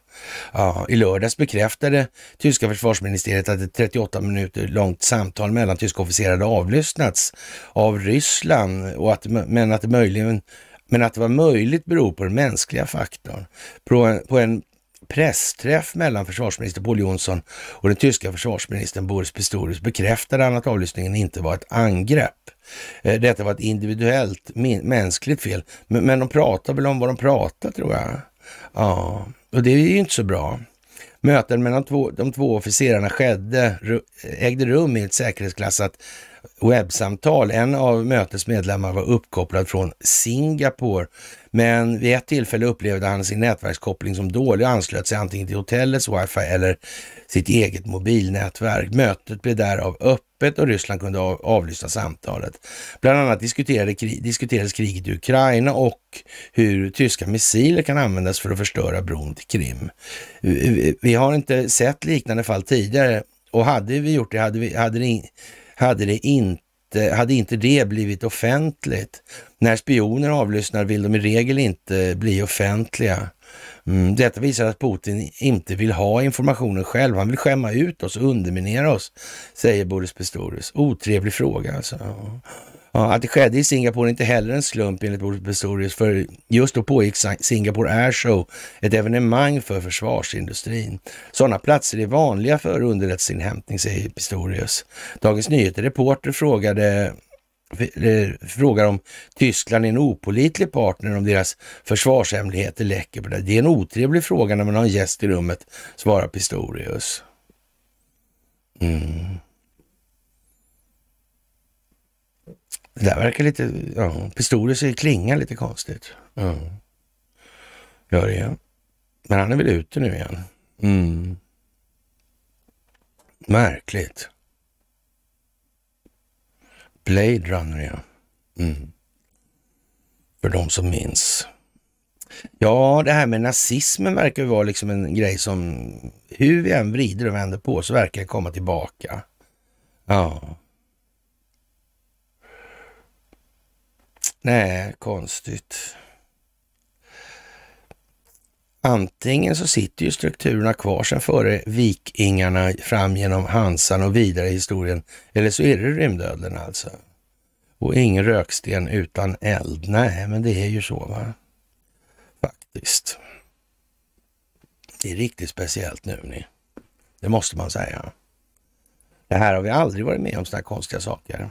Ja, I lördags bekräftade tyska försvarsministeriet att ett 38 minuter långt samtal mellan tyska officerare avlyssnats av Ryssland, och att, men att det möjligen men att det var möjligt beror på den mänskliga faktorn. På en, på en pressträff mellan försvarsminister Pål Jonsson och den tyska försvarsministern Boris Pistorius bekräftade han att avlyssningen inte var ett angrepp. Eh, detta var ett individuellt mänskligt fel, men de pratar väl om vad de pratar tror jag. Ja, och det är ju inte så bra. Möten mellan två, de två officerarna skedde, ägde rum i ett säkerhetsklassat webbsamtal. En av mötets medlemmar var uppkopplad från Singapore men vid ett tillfälle upplevde han sin nätverkskoppling som dålig och anslöt sig antingen till hotellets wifi eller sitt eget mobilnätverk. Mötet blev därav öppet och Ryssland kunde av avlyssna samtalet. Bland annat diskuterade kri diskuterades kriget i Ukraina och hur tyska missiler kan användas för att förstöra bron till Krim. Vi har inte sett liknande fall tidigare och hade vi gjort det hade, vi, hade, det, hade det inte inte, eh, hade inte det blivit offentligt? När spioner avlyssnar vill de i regel inte bli offentliga. Mm, detta visar att Putin inte vill ha informationen själv. Han vill skämma ut oss och underminera oss, säger Boris Pistorius. Otrevlig fråga alltså. Ja, att det skedde i Singapore är inte heller en slump enligt Boris Pistorius, för just då pågick Singapore Air Show, ett evenemang för försvarsindustrin. Sådana platser är vanliga för underrättelseinhämtning, säger Pistorius. Dagens Nyheter Reporter frågade eh, frågar om Tyskland är en opolitlig partner om deras försvarshemligheter läcker. På det. det är en otrevlig fråga när man har en gäst i rummet, svarar Pistorius. Mm. Det där verkar lite, ja, Pistorius klingar lite konstigt. Ja. Gör det igen. Men han är väl ute nu igen. Mm. Märkligt. Blade Runner ja. Mm. För de som minns. Ja, det här med nazismen verkar ju vara liksom en grej som hur vi än vrider och vänder på så verkar det komma tillbaka. Ja, Nej, konstigt. Antingen så sitter ju strukturerna kvar sedan före vikingarna fram genom Hansan och vidare i historien, eller så är det rymdödlen alltså. Och ingen röksten utan eld. Nej, men det är ju så va. Faktiskt. Det är riktigt speciellt nu ni. Det måste man säga. Det här har vi aldrig varit med om, sådana här konstiga saker.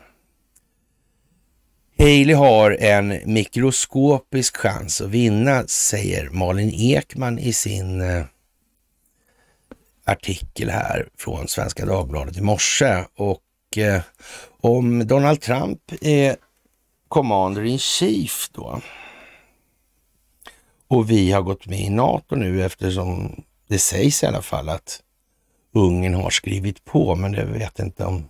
Haley har en mikroskopisk chans att vinna, säger Malin Ekman i sin eh, artikel här från Svenska Dagbladet i morse. Och eh, om Donald Trump är commander in chief då och vi har gått med i NATO nu eftersom det sägs i alla fall att Ungern har skrivit på, men det vet inte om...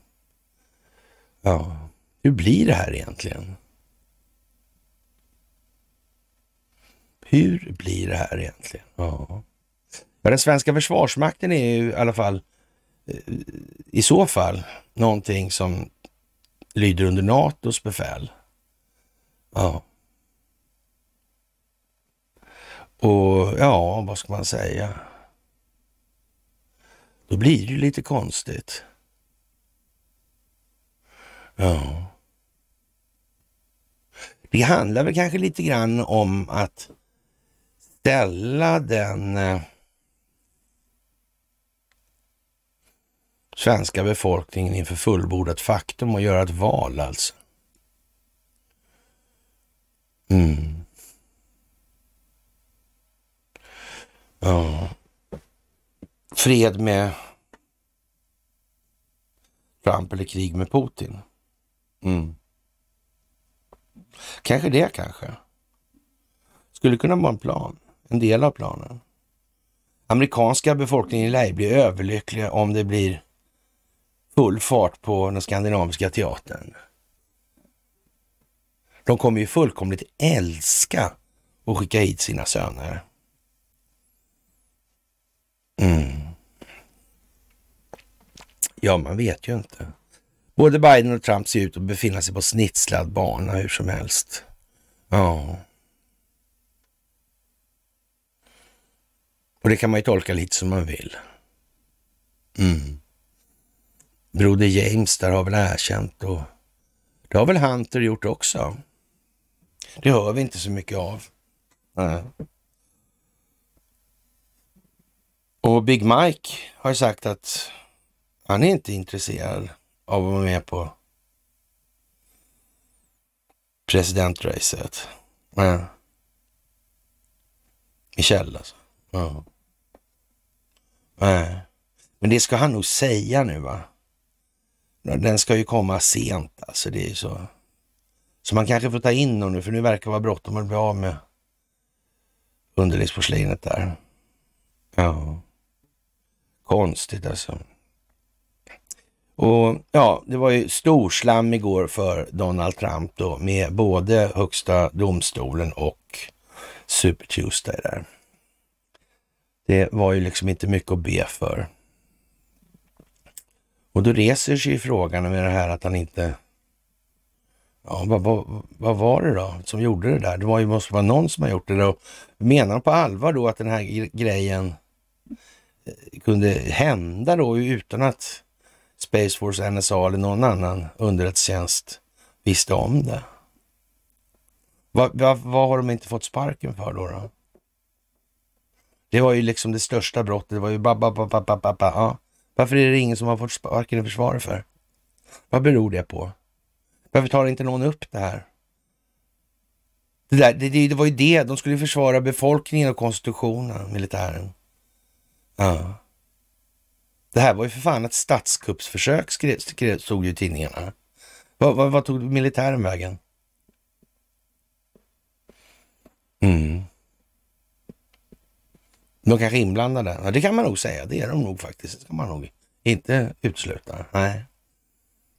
Ja, hur blir det här egentligen? Hur blir det här egentligen? Ja. den svenska försvarsmakten är ju i alla fall eh, i så fall någonting som lyder under NATOs befäl. Ja. Och ja, vad ska man säga? Då blir det lite konstigt. Ja. Det handlar väl kanske lite grann om att ställa den eh, svenska befolkningen inför fullbordat faktum och göra ett val alltså. Mm. Ja. Fred med Trump eller krig med Putin? Mm. Kanske det kanske. Skulle kunna vara en plan, en del av planen. Amerikanska befolkningen i lär blir överlyckliga om det blir full fart på den skandinaviska teatern. De kommer ju fullkomligt älska att skicka hit sina söner. Mm. Ja, man vet ju inte. Både Biden och Trump ser ut att befinna sig på snitslad bana hur som helst. Ja. Och det kan man ju tolka lite som man vill. Mm. Broder James där har väl erkänt och det har väl Hunter gjort också. Det hör vi inte så mycket av. Mm. Och Big Mike har sagt att han är inte intresserad av att vara med på presidentracet. Ja. Michelle alltså. Ja. ja. Men det ska han nog säga nu va? Den ska ju komma sent alltså, det är ju så. Så man kanske får ta in honom nu, för nu verkar vara bråttom att bli av med underlivsporslinet där. Ja. Konstigt alltså. Och ja, det var ju storslam igår för Donald Trump då med både Högsta domstolen och Super Tuesday där. Det var ju liksom inte mycket att be för. Och då reser sig ju frågan med det här att han inte... Ja, vad, vad, vad, var det då som gjorde det där? Det var ju, måste vara någon som har gjort det. Då. Menar han på allvar då att den här grejen eh, kunde hända då utan att Space Force, NSA eller någon annan underrättelsetjänst visste om det. Vad, vad, vad, har de inte fått sparken för då, då? Det var ju liksom det största brottet. Det var ju ba, ba, ba, ba, ba, ba, ba. Ja. Varför är det ingen som har fått sparken i försvaret för? Vad beror det på? Varför tar inte någon upp det här? Det, där, det, det, det var ju det, de skulle försvara befolkningen och konstitutionen, militären. Ja. Det här var ju för fan ett statskuppsförsök, skrev, skrev, stod ju i tidningarna. Vad, vad, vad tog militären vägen? Mm. De kanske är inblandade? Ja, det kan man nog säga. Det är de nog faktiskt. Det ska man nog inte utesluta. Nej.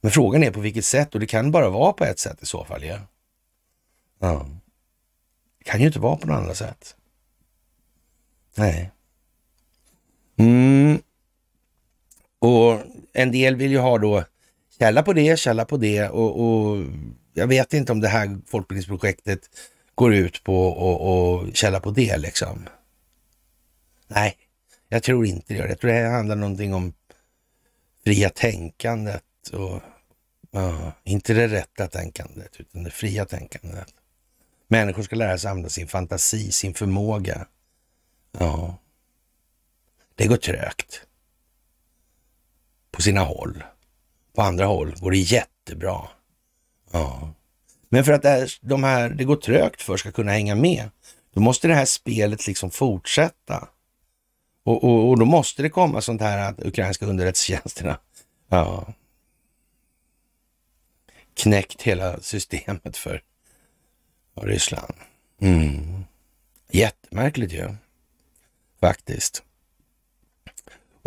Men frågan är på vilket sätt och det kan bara vara på ett sätt i så fall. Ja. ja. Det kan ju inte vara på något annat sätt. Nej. Mm. Och en del vill ju ha då källa på det, källa på det och, och jag vet inte om det här folkbildningsprojektet går ut på att källa på det liksom. Nej, jag tror inte det det. Jag tror det handlar någonting om fria tänkandet och ja, inte det rätta tänkandet utan det fria tänkandet. Människor ska lära sig använda sin fantasi, sin förmåga. Ja, det går trögt på sina håll. På andra håll går det jättebra. Ja. Men för att det, här, de här, det går trögt för ska kunna hänga med, då måste det här spelet liksom fortsätta. Och, och, och då måste det komma sånt här att ukrainska underrättelsetjänsterna ja, knäckt hela systemet för Ryssland. Mm. Jättemärkligt ju, faktiskt.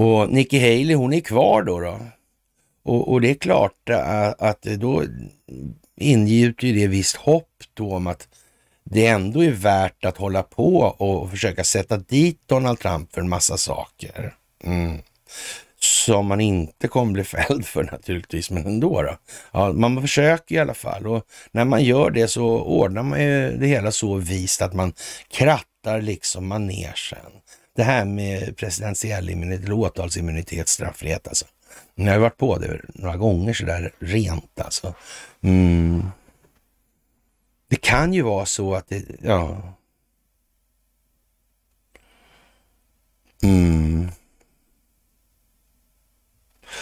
Och Nikki Haley hon är kvar då. då. Och, och, det är klart eh, att då ingjuter ju det visst hopp då om att det ändå är värt att hålla på och försöka sätta dit Donald Trump för en massa saker. Mm. Som man inte kommer bli fälld för naturligtvis, men ändå. Då. Ja, man försöker i alla fall och när man gör det så ordnar man ju det hela så vist att man krattar liksom manegen. Det här med presidentiell immunitet, eller åtalsimmunitet, straffrihet alltså. Jag har varit på det några gånger sådär rent alltså. Mm. Det kan ju vara så att det, ja. Mm.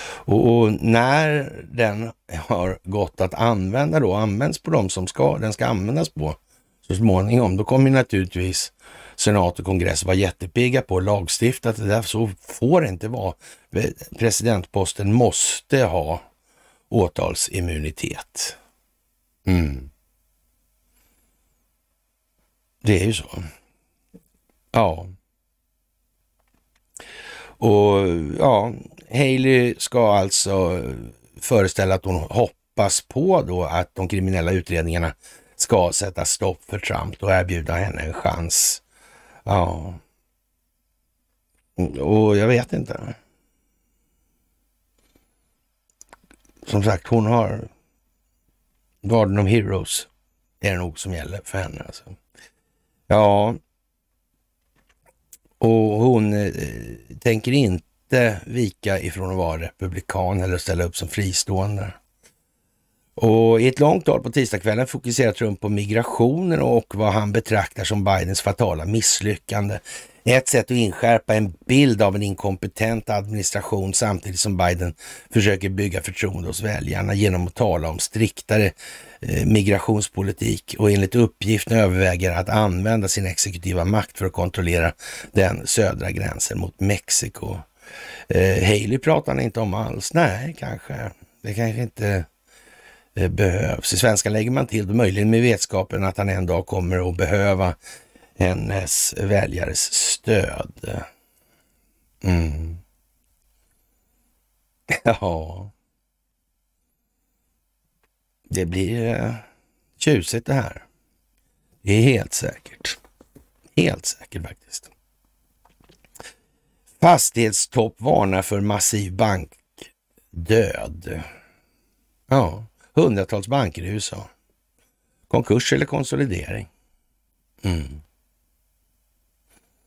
Och, och, när den har gått att använda då, används på dem som ska, den ska användas på så småningom, då kommer naturligtvis senat och kongress var jättepigga på att lagstifta att det där så får det inte vara. Presidentposten måste ha åtalsimmunitet. Mm. Det är ju så. Ja. Och ja, Haley ska alltså föreställa att hon hoppas på då att de kriminella utredningarna ska sätta stopp för Trump och erbjuda henne en chans Ja. Och jag vet inte. Som sagt, hon har Garden of Heroes är det nog som gäller för henne. Alltså. Ja, och hon eh, tänker inte vika ifrån att vara republikan eller ställa upp som fristående. Och I ett långt tal på tisdagskvällen fokuserar Trump på migrationen och vad han betraktar som Bidens fatala misslyckande. Ett sätt att inskärpa en bild av en inkompetent administration samtidigt som Biden försöker bygga förtroende hos väljarna genom att tala om striktare eh, migrationspolitik och enligt uppgift överväger att använda sin exekutiva makt för att kontrollera den södra gränsen mot Mexiko. Eh, Haley pratar han inte om alls. Nej, kanske. Det kanske inte Eh, behövs. I svenskan lägger man till, möjligen med vetskapen att han en dag kommer att behöva hennes väljares stöd. Mm. *laughs* Ja. Det blir eh, tjusigt det här. Det är helt säkert. Helt säkert faktiskt. Fastighetstopp varnar för massiv bankdöd. Ja hundratals banker i USA. Konkurs eller konsolidering. Mm.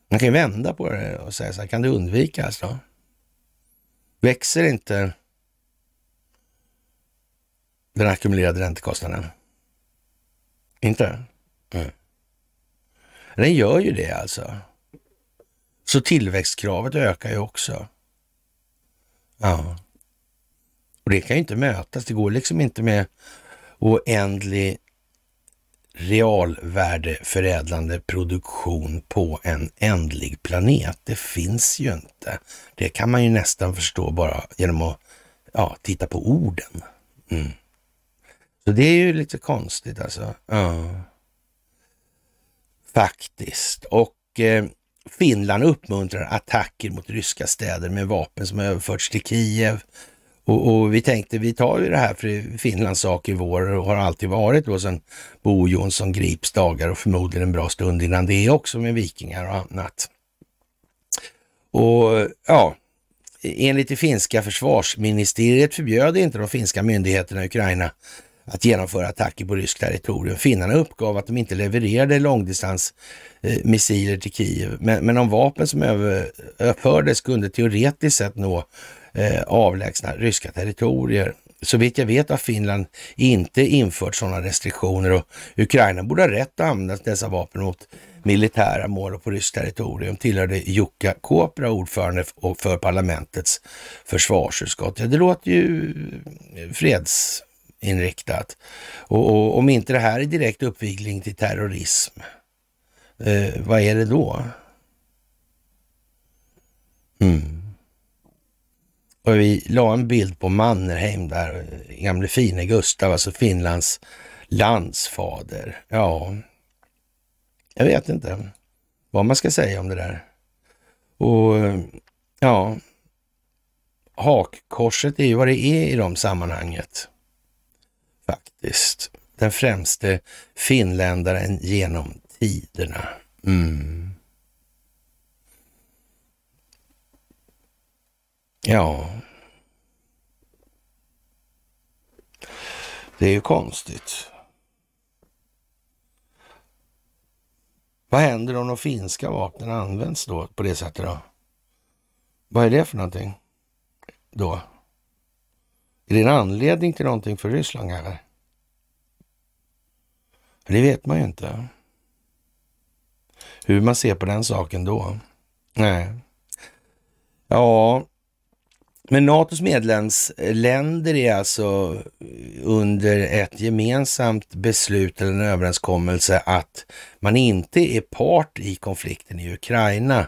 Man kan vända på det och säga så här, kan det undvikas då? Växer inte den ackumulerade räntekostnaden? Inte? Mm. Den gör ju det alltså. Så tillväxtkravet ökar ju också. Ja. Och det kan ju inte mötas. Det går liksom inte med oändlig realvärdeförädlande produktion på en ändlig planet. Det finns ju inte. Det kan man ju nästan förstå bara genom att ja, titta på orden. Mm. Så det är ju lite konstigt alltså. Ja. Faktiskt. Och eh, Finland uppmuntrar attacker mot ryska städer med vapen som överförts till Kiev och, och, vi tänkte vi tar ju det här för Finlands sak i vår och har alltid varit då sedan Bo Jonsson Grips dagar och förmodligen en bra stund innan det också med vikingar och annat. Och ja, enligt det finska försvarsministeriet förbjöd inte de finska myndigheterna i Ukraina att genomföra attacker på ryskt territorium. Finnarna uppgav att de inte levererade långdistansmissiler eh, till Kiev, men, men om vapen som överfördes kunde teoretiskt sett nå Eh, avlägsna ryska territorier. Så vitt jag vet har Finland inte infört sådana restriktioner och Ukraina borde ha rätt att använda dessa vapen mot militära mål och på ryskt territorium tillhörde Jukka Kopra, ordförande för parlamentets försvarsutskott. Ja, det låter ju fredsinriktat. Och, och om inte det här är direkt uppvigling till terrorism, eh, vad är det då? Mm. Och vi la en bild på Mannerheim där, gamle fine Gustav, alltså Finlands landsfader. Ja, jag vet inte vad man ska säga om det där. Och ja, hakkorset är ju vad det är i de sammanhanget. Faktiskt. Den främste finländaren genom tiderna. Mm. Ja. Det är ju konstigt. Vad händer om de finska vapnen används då på det sättet då? Vad är det för någonting då? Är det en anledning till någonting för Ryssland kanske? Det vet man ju inte. Hur man ser på den saken då. Nej. Ja, men NATOs medlemsländer är alltså under ett gemensamt beslut eller en överenskommelse att man inte är part i konflikten i Ukraina.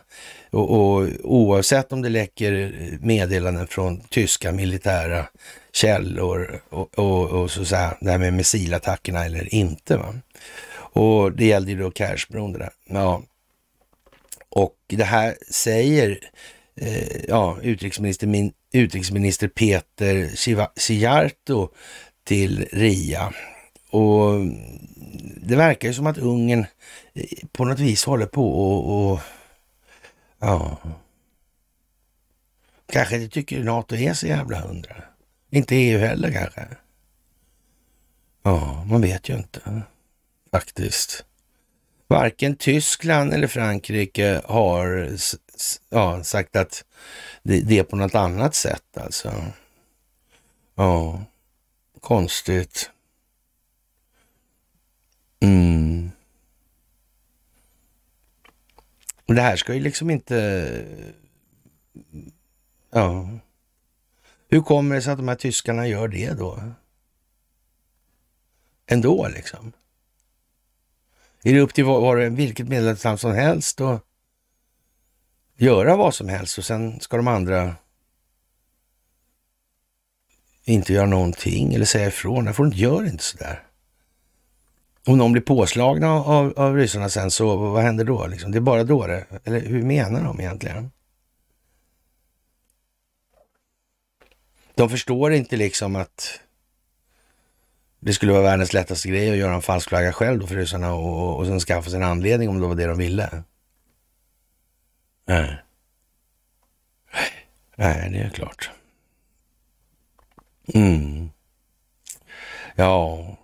Och, och oavsett om det läcker meddelanden från tyska militära källor och, och, och så, så det här med missilattackerna eller inte. Va? Och det gällde ju då Kerchbron det där. Ja. Och det här säger eh, ja, utrikesminister utrikesminister Peter Sijarto till RIA. Och det verkar ju som att Ungern eh, på något vis håller på och, och ja, kanske inte tycker NATO är så jävla hundra. Inte EU heller kanske. Ja, man vet ju inte faktiskt. Varken Tyskland eller Frankrike har ja, sagt att det, det, är på något annat sätt alltså. Ja, konstigt. Mm. Det här ska ju liksom inte... Ja. Hur kommer det sig att de här tyskarna gör det då? Ändå liksom. Är det upp till var och vilket medlemsland som helst att göra vad som helst och sen ska de andra inte göra någonting eller säga ifrån. Därför de gör inte så där. Om någon blir påslagna av, av ryssarna sen, så vad händer då? Liksom? Det är bara då det, eller hur menar de egentligen? De förstår inte liksom att det skulle vara världens lättaste grej att göra en falsk flagga själv då för ryssarna och, och, och sen skaffa sig en anledning om det var det de ville. Nej. Nej, det är klart. Mm. Ja,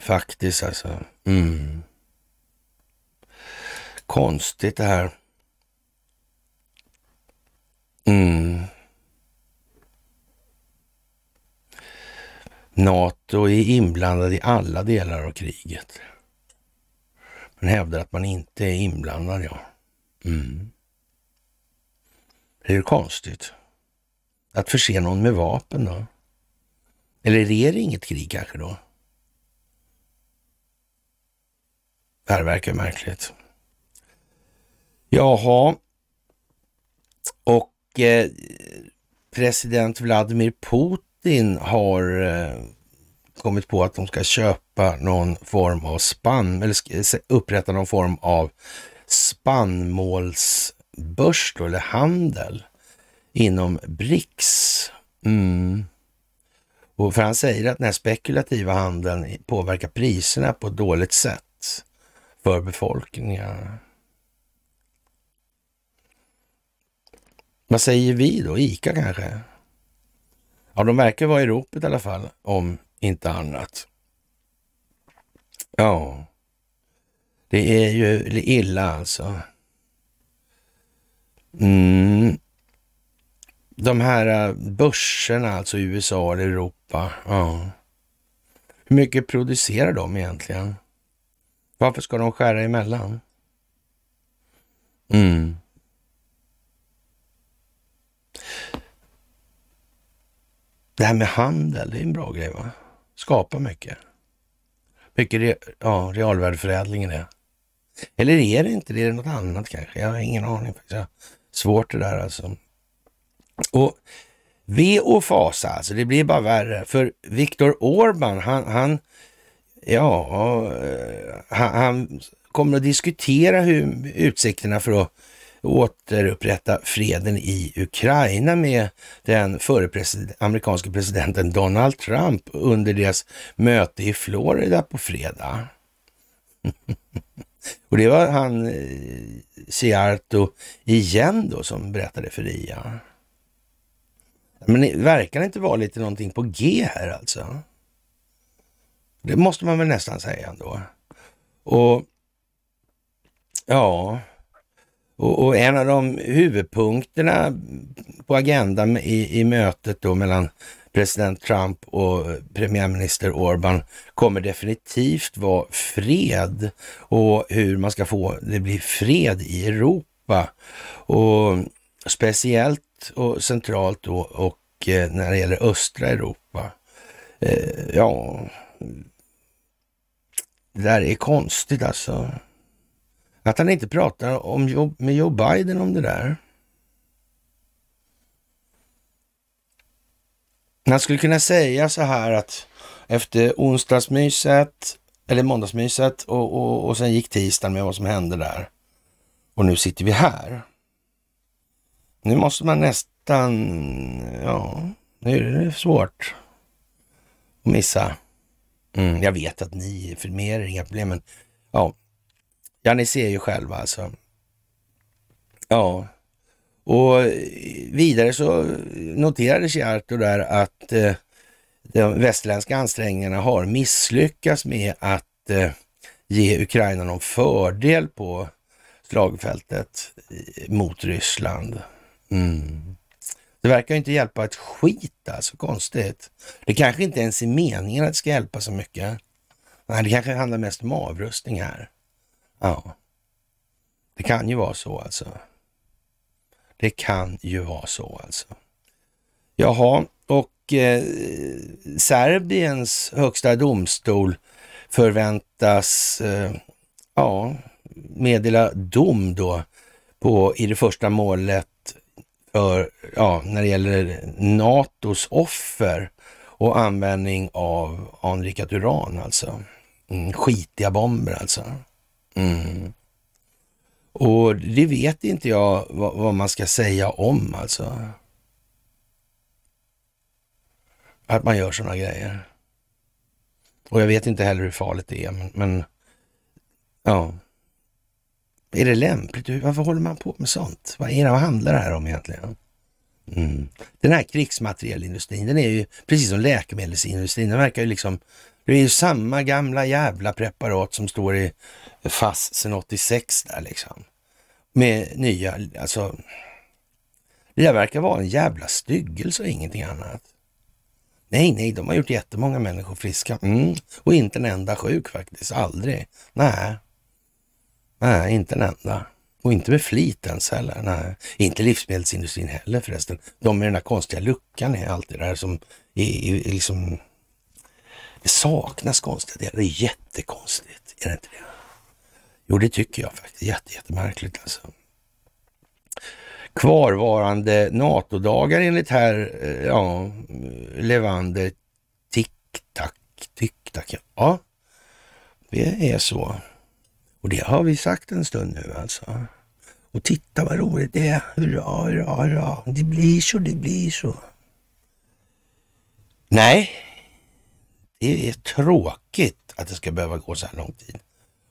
faktiskt alltså. Mm. Konstigt det här. Mm. Nato är inblandad i alla delar av kriget. Men hävdar att man inte är inblandad, ja. Mm. Är Hur konstigt? Att förse någon med vapen då? Eller är det inget krig kanske då? Det här verkar märkligt. Jaha. Och eh, president Vladimir Putin har eh, kommit på att de ska köpa någon form av spann, eller upprätta någon form av spannmålsbörs då, eller handel inom BRICS. Mm. Och för han säger att den här spekulativa handeln påverkar priserna på ett dåligt sätt för befolkningen. Vad säger vi då? ICA kanske? Ja, de verkar vara i ropet i alla fall, om inte annat. Ja. Det är ju illa alltså. Mm. De här äh, börserna, alltså USA eller Europa. Ja. Hur mycket producerar de egentligen? Varför ska de skära emellan? Mm. Det här med handel, det är en bra grej va? Skapa mycket. Mycket re ja, realvärdeförädling i det. Eller är det inte det? Är det något annat kanske? Jag har ingen aning. Jag svårt det där alltså. Och ve och fasa alltså, det blir bara värre. För Viktor Orban, han, han ja, eh, han, han, kommer att diskutera hur utsikterna för att återupprätta freden i Ukraina med den förre president, amerikanske presidenten Donald Trump under deras möte i Florida på fredag. *laughs* Och det var han eh, Ciarto igen då som berättade för Ria. Men det verkar det inte vara lite någonting på G här alltså? Det måste man väl nästan säga ändå. Och ja, och, och en av de huvudpunkterna på agendan i, i mötet då mellan president Trump och premiärminister Orban kommer definitivt vara fred och hur man ska få det blir fred i Europa. Och speciellt och centralt då och eh, när det gäller östra Europa. Eh, ja, det där är konstigt alltså. Att han inte pratar om Joe, med Joe Biden om det där. Man skulle kunna säga så här att efter onsdagsmyset, eller måndagsmyset och, och, och sen gick tisdagen med vad som hände där. Och nu sitter vi här. Nu måste man nästan, ja, nu är det svårt att missa. Mm, jag vet att ni, för mig är det inga problem, men ja, ja, ni ser ju själva alltså. Ja, och vidare så noterade Giarto där att eh, de västerländska ansträngningarna har misslyckats med att eh, ge Ukraina någon fördel på slagfältet eh, mot Ryssland. Mm. Det verkar inte hjälpa ett skit alltså, konstigt. Det kanske inte ens är meningen att det ska hjälpa så mycket. Nej, det kanske handlar mest om avrustning här. Ja, det kan ju vara så alltså. Det kan ju vara så alltså. Jaha, och eh, Serbiens högsta domstol förväntas eh, ja, meddela dom då på, i det första målet för, ja, när det gäller NATOs offer och användning av anrikat uran alltså. Mm, skitiga bomber alltså. Mm. Och det vet inte jag vad, vad man ska säga om alltså. Att man gör sådana grejer. Och jag vet inte heller hur farligt det är, men, men ja. Är det lämpligt? Varför håller man på med sånt? Vad, är det, vad handlar det här om egentligen? Mm. Den här krigsmaterielindustrin, den är ju precis som läkemedelsindustrin. Den verkar ju liksom, det är ju samma gamla jävla preparat som står i fast sen 86 där liksom. Med nya, alltså. Det där verkar vara en jävla styggelse och ingenting annat. Nej, nej, de har gjort jättemånga människor friska. Mm. Och inte en enda sjuk faktiskt, aldrig. Nej. Nej, inte en enda. Och inte med flit ens heller. Nej. Inte livsmedelsindustrin heller förresten. De med den där konstiga luckan är alltid där som är, är liksom... Det saknas konstiga delar. Det är jättekonstigt, är det inte det? Jo, det tycker jag faktiskt. Jätte, jättemärkligt alltså. Kvarvarande NATO-dagar enligt herr eh, ja, Levander tick-tack, tick-tack. Ja, det är så. Och det har vi sagt en stund nu alltså. Och titta vad roligt det är. Hurra, hurra, hurra. Det blir så, det blir så. Nej, det är tråkigt att det ska behöva gå så här lång tid.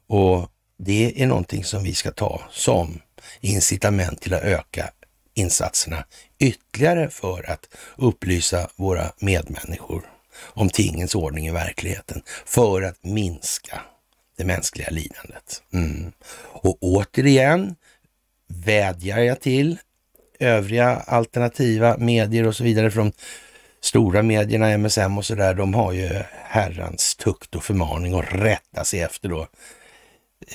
Och det är någonting som vi ska ta som incitament till att öka insatserna ytterligare för att upplysa våra medmänniskor om tingens ordning i verkligheten för att minska det mänskliga lidandet. Mm. Och återigen vädjar jag till övriga alternativa medier och så vidare från stora medierna, MSM och så där. de har ju herrans tukt och förmaning att rätta sig efter då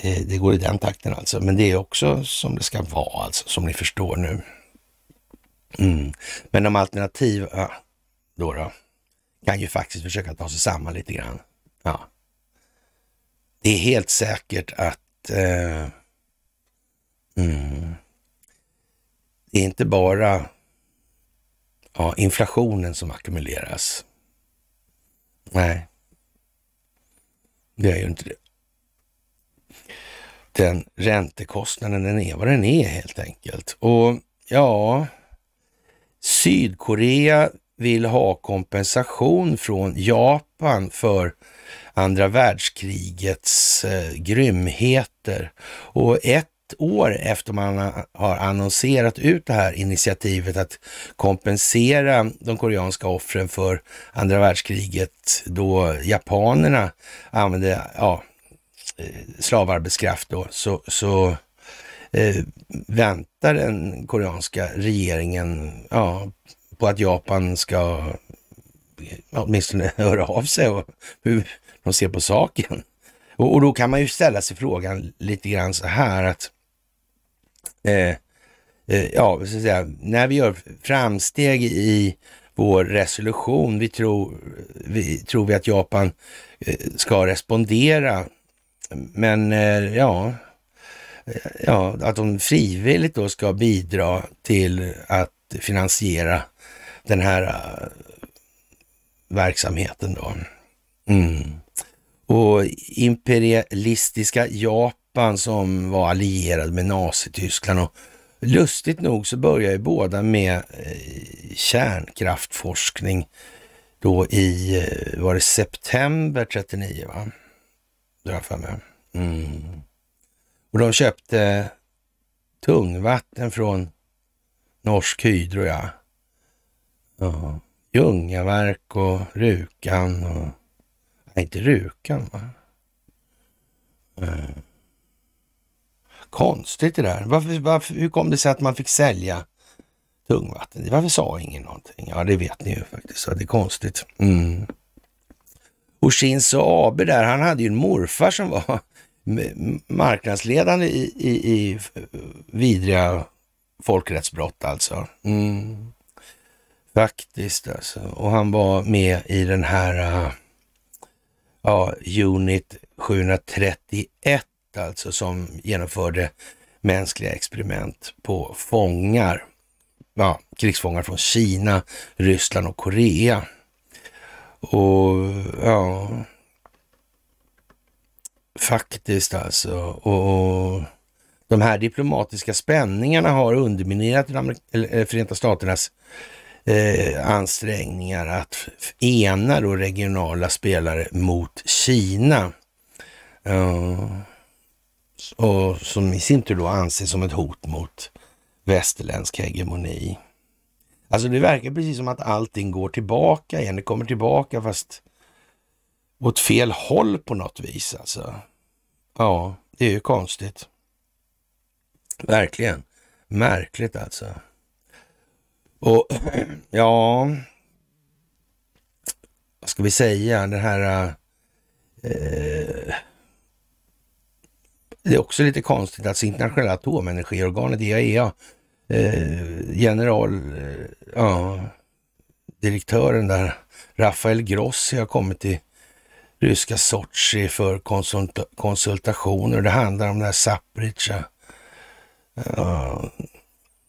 Eh, det går i den takten alltså. Men det är också som det ska vara alltså, som ni förstår nu. Mm. Men de alternativa då, då kan ju faktiskt försöka ta sig samman lite grann. Ja. Det är helt säkert att eh, mm, det är inte bara ja, inflationen som ackumuleras. Nej, det är ju inte det den räntekostnaden den är vad den är helt enkelt. Och ja, Sydkorea vill ha kompensation från Japan för andra världskrigets eh, grymheter. Och ett år efter man har annonserat ut det här initiativet att kompensera de koreanska offren för andra världskriget då japanerna använde ja, Eh, slavarbetskraft då, så, så eh, väntar den koreanska regeringen ja, på att Japan ska åtminstone *laughs* höra av sig och hur de ser på saken. Och, och då kan man ju ställa sig frågan lite grann så här att eh, eh ja, så att säga, när vi gör framsteg i vår resolution. Vi tror, vi tror vi att Japan eh, ska respondera men eh, ja, ja, att de frivilligt då ska bidra till att finansiera den här eh, verksamheten då. Mm. Och imperialistiska Japan som var allierad med Nazityskland och lustigt nog så börjar ju båda med eh, kärnkraftforskning då i, var det september 39 va? Det har för mig. Mm. Och de köpte tungvatten från Norsk Hydro, ja. ja. Ljungaverk och Rukan och... Nej, inte Rukan, va? Mm. Konstigt det där. Varför, varför, hur kom det sig att man fick sälja tungvatten? Varför sa ingen någonting? Ja, det vet ni ju faktiskt. Så det är konstigt. Mm. Och Shinzo Abe där, han hade ju en morfar som var *laughs* marknadsledande i, i, i vidriga folkrättsbrott alltså. Mm. Faktiskt alltså. Och han var med i den här uh, ja, Unit 731 alltså som genomförde mänskliga experiment på fångar. Ja, krigsfångar från Kina, Ryssland och Korea. Och ja, faktiskt alltså. Och, och de här diplomatiska spänningarna har underminerat eh, Förenta Staternas eh, ansträngningar att ena då regionala spelare mot Kina. Uh, och som i sin tur då anses som ett hot mot västerländsk hegemoni. Alltså det verkar precis som att allting går tillbaka igen. Det kommer tillbaka fast åt fel håll på något vis alltså. Ja, det är ju konstigt. Verkligen. Märkligt alltså. Och *clears throat* ja, vad ska vi säga, den här... Eh, det är också lite konstigt att alltså internationella atomenergiorganet IAEA Eh, generaldirektören eh, där, Rafael Grossi har kommit till ryska Sochi för konsulta konsultationer. Det handlar om det här Zaporizjzja,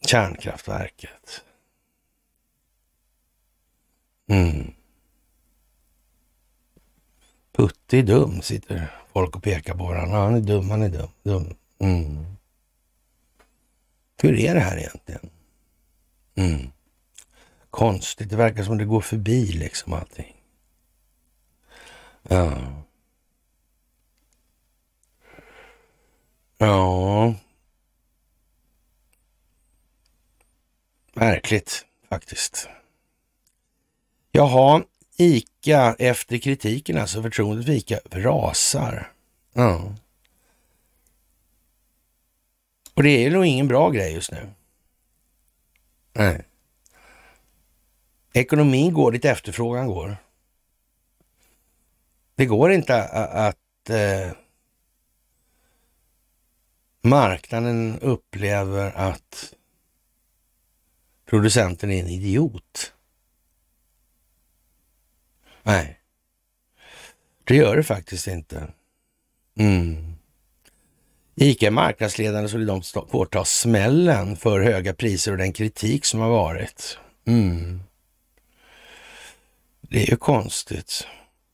kärnkraftverket. Mm. Putte är dum, sitter folk och pekar på varandra. Han är dum, han är dum. dum. Mm. Hur är det här egentligen? Mm. Konstigt, det verkar som det går förbi liksom allting. Ja. Ja. Märkligt faktiskt. Jaha, ICA efter kritiken alltså, förtroendet för ICA rasar. Ja. Och det är nog ingen bra grej just nu. Nej. Ekonomin går dit efterfrågan går. Det går inte att eh, marknaden upplever att producenten är en idiot. Nej, det gör det faktiskt inte. Mm. ICA är marknadsledande så vill de får ta smällen för höga priser och den kritik som har varit. Mm. Det är ju konstigt.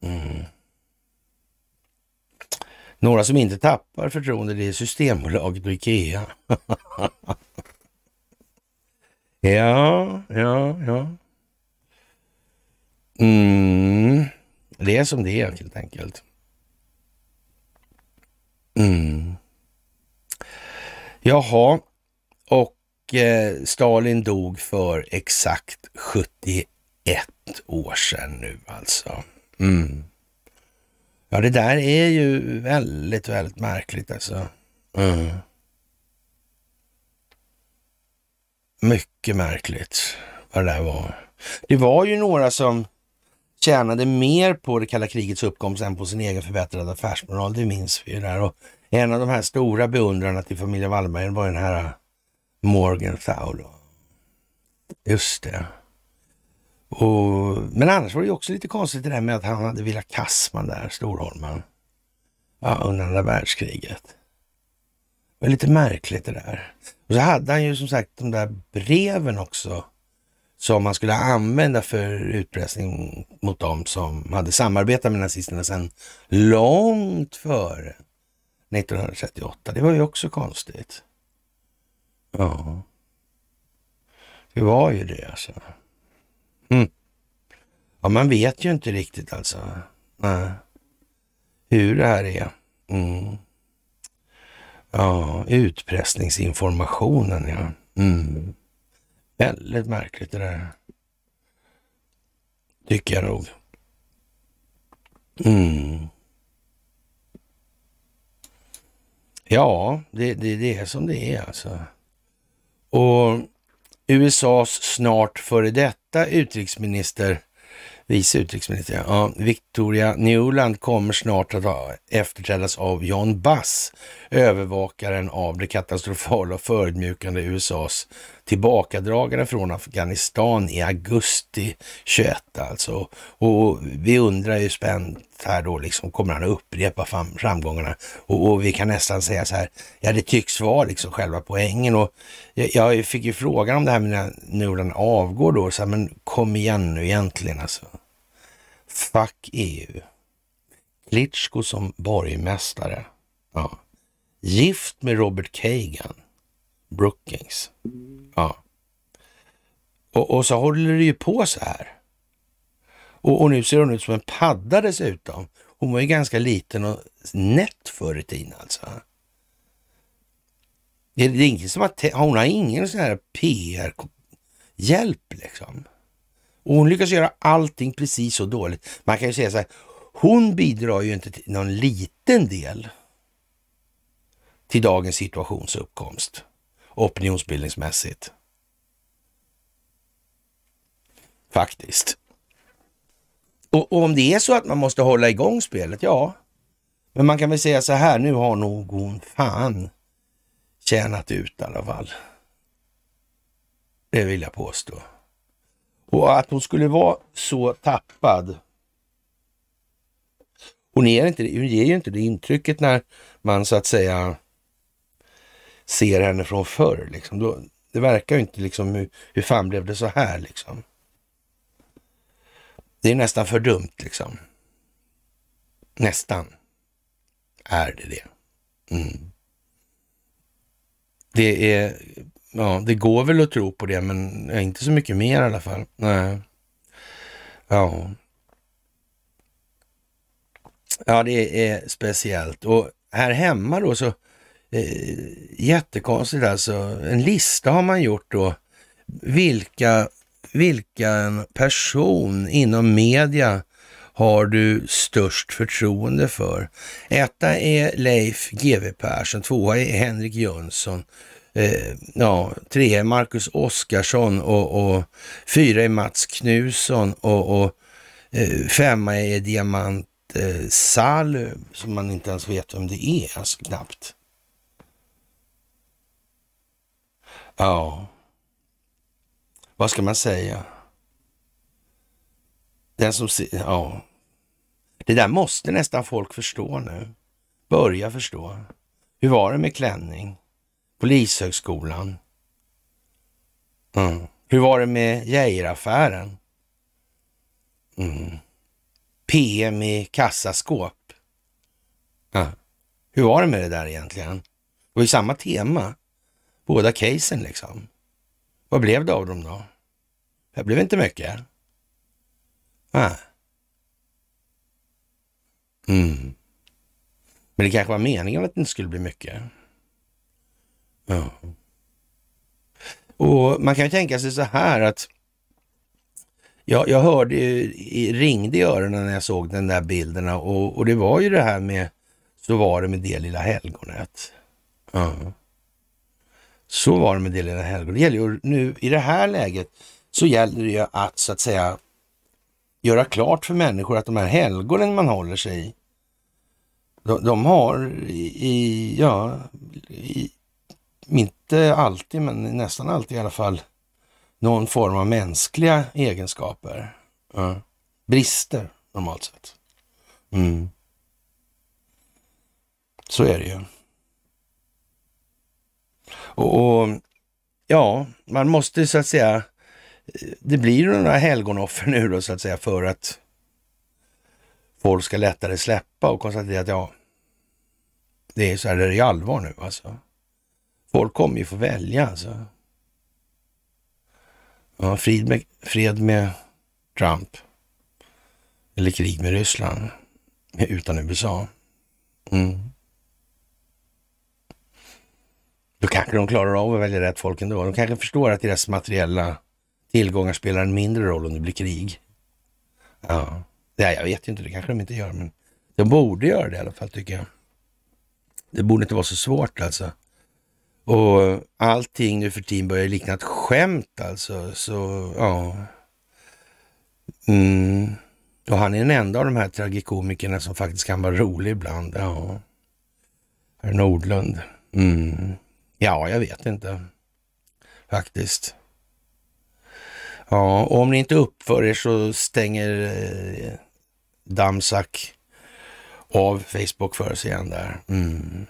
Mm. Några som inte tappar förtroende det är Systembolaget och Ikea. *laughs* ja, ja, ja. Mm. Det är som det är helt enkelt. Mm. Jaha, och eh, Stalin dog för exakt 71 år sedan nu alltså. Mm. Ja, det där är ju väldigt, väldigt märkligt alltså. Mm. Mycket märkligt vad det där var. Det var ju några som tjänade mer på det kalla krigets uppkomst än på sin egen förbättrade affärsmoral, det minns vi ju där. Och en av de här stora beundrarna till familjen Wallenberg var den här äh, Morgenthau. Just det. Och, men annars var det också lite konstigt det där med att han hade Villa Kassman där, Storholmen. Ja, under andra världskriget. Det var lite märkligt det där. Och så hade han ju som sagt de där breven också som man skulle använda för utpressning mot dem som hade samarbetat med nazisterna sedan långt före 1938. Det var ju också konstigt. Ja. Det var ju det alltså. Mm. Ja, man vet ju inte riktigt alltså. Nej. Hur det här är. Mm. Ja, utpressningsinformationen ja. Mm. Väldigt märkligt det där. Tycker jag nog. Mm. Ja, det, det, det är som det är alltså. Och USAs snart före detta utrikesminister, vice utrikesminister, ja, Victoria Newland kommer snart att efterträdas av John Bass, övervakaren av det katastrofala och förödmjukande USAs tillbakadragande från Afghanistan i augusti 21 alltså. Och vi undrar ju spänt här då, liksom, kommer han att upprepa framgångarna? Och, och, vi kan nästan säga så här, ja det tycks vara liksom själva poängen. Och jag, jag fick ju frågan om det här med när den avgår då, så här, men kom igen nu egentligen alltså. Fuck EU. Klitschko som borgmästare. Ja. Gift med Robert Kagan. Brookings. Ja. Och, och så håller det ju på så här. Och, och, nu ser hon ut som en padda dessutom. Hon var ju ganska liten och nätt förr i tiden alltså. Det är ingen som har, hon har ingen sån här PR-hjälp liksom. Och hon lyckas göra allting precis så dåligt. Man kan ju säga så här, hon bidrar ju inte till någon liten del till dagens situationsuppkomst. uppkomst opinionsbildningsmässigt. Faktiskt. Och, och, om det är så att man måste hålla igång spelet, ja. Men man kan väl säga så här, nu har någon fan tjänat ut i alla fall. Det vill jag påstå. Och att hon skulle vara så tappad. Hon ger, inte, hon ger ju inte det intrycket när man så att säga ser henne från förr. Liksom. Då, det verkar ju inte liksom, hur, hur fan blev det så här liksom? Det är nästan för dumt liksom. Nästan är det det. Mm. Det är, ja, det går väl att tro på det, men inte så mycket mer i alla fall. Nej. Ja. Ja, det är speciellt. Och här hemma då så eh, jättekonstigt alltså. En lista har man gjort då, vilka, vilken person inom media har du störst förtroende för? Etta är Leif GW Persson, tvåa är Henrik Jönsson, eh, ja, trea är Marcus Oskarsson och, och fyra är Mats Knutsson och, och eh, femma är Diamant eh, Sal, som man inte ens vet vem det är, alltså knappt. Ja, vad ska man säga? Den som ser, ja. Det där måste nästan folk förstå nu. Börja förstå. Hur var det med klänning? Polishögskolan? Mm. Hur var det med Geijeraffären? Mm. PM i kassaskåp. Ja. Hur var det med det där egentligen? Det var ju samma tema båda casen liksom. Vad blev det av dem då? Det blev inte mycket. Nej. Ah. Mm. Men det kanske var meningen att det inte skulle bli mycket. Ja. Och man kan ju tänka sig så här att jag, jag hörde ju, ringde i öronen när jag såg den där bilden och, och det var ju det här med, så var det med det lilla helgonet. Ja. Så var det med det lilla helgon. Det gäller ju nu i det här läget så gäller det ju att så att säga göra klart för människor att de här helgonen man håller sig i, de, de har i, ja, i, inte alltid, men nästan alltid i alla fall, någon form av mänskliga egenskaper. Ja. Brister normalt sett. Mm. Så är det ju. Och, ja, man måste så att säga, det blir några helgonoffer nu då så att säga för att folk ska lättare släppa och konstatera att ja, det är så här, det är allvar nu alltså. Folk kommer ju få välja alltså. Ja, frid med, fred med Trump. Eller krig med Ryssland. Utan USA. Mm. Då kanske de klarar av att välja rätt folk ändå. De kanske förstår att deras materiella tillgångar spelar en mindre roll om det blir krig. Ja, ja jag vet ju inte, det kanske de inte gör, men de borde göra det i alla fall tycker jag. Det borde inte vara så svårt alltså. Och allting nu för tiden börjar likna ett skämt alltså. Så ja. Mm. Och han är den enda av de här tragikomikerna som faktiskt kan vara rolig ibland. Ja. Herr Nordlund. Mm. Ja, jag vet inte faktiskt. Ja, och om ni inte uppför er så stänger eh, Damsak av Facebook för sig igen där. Mm.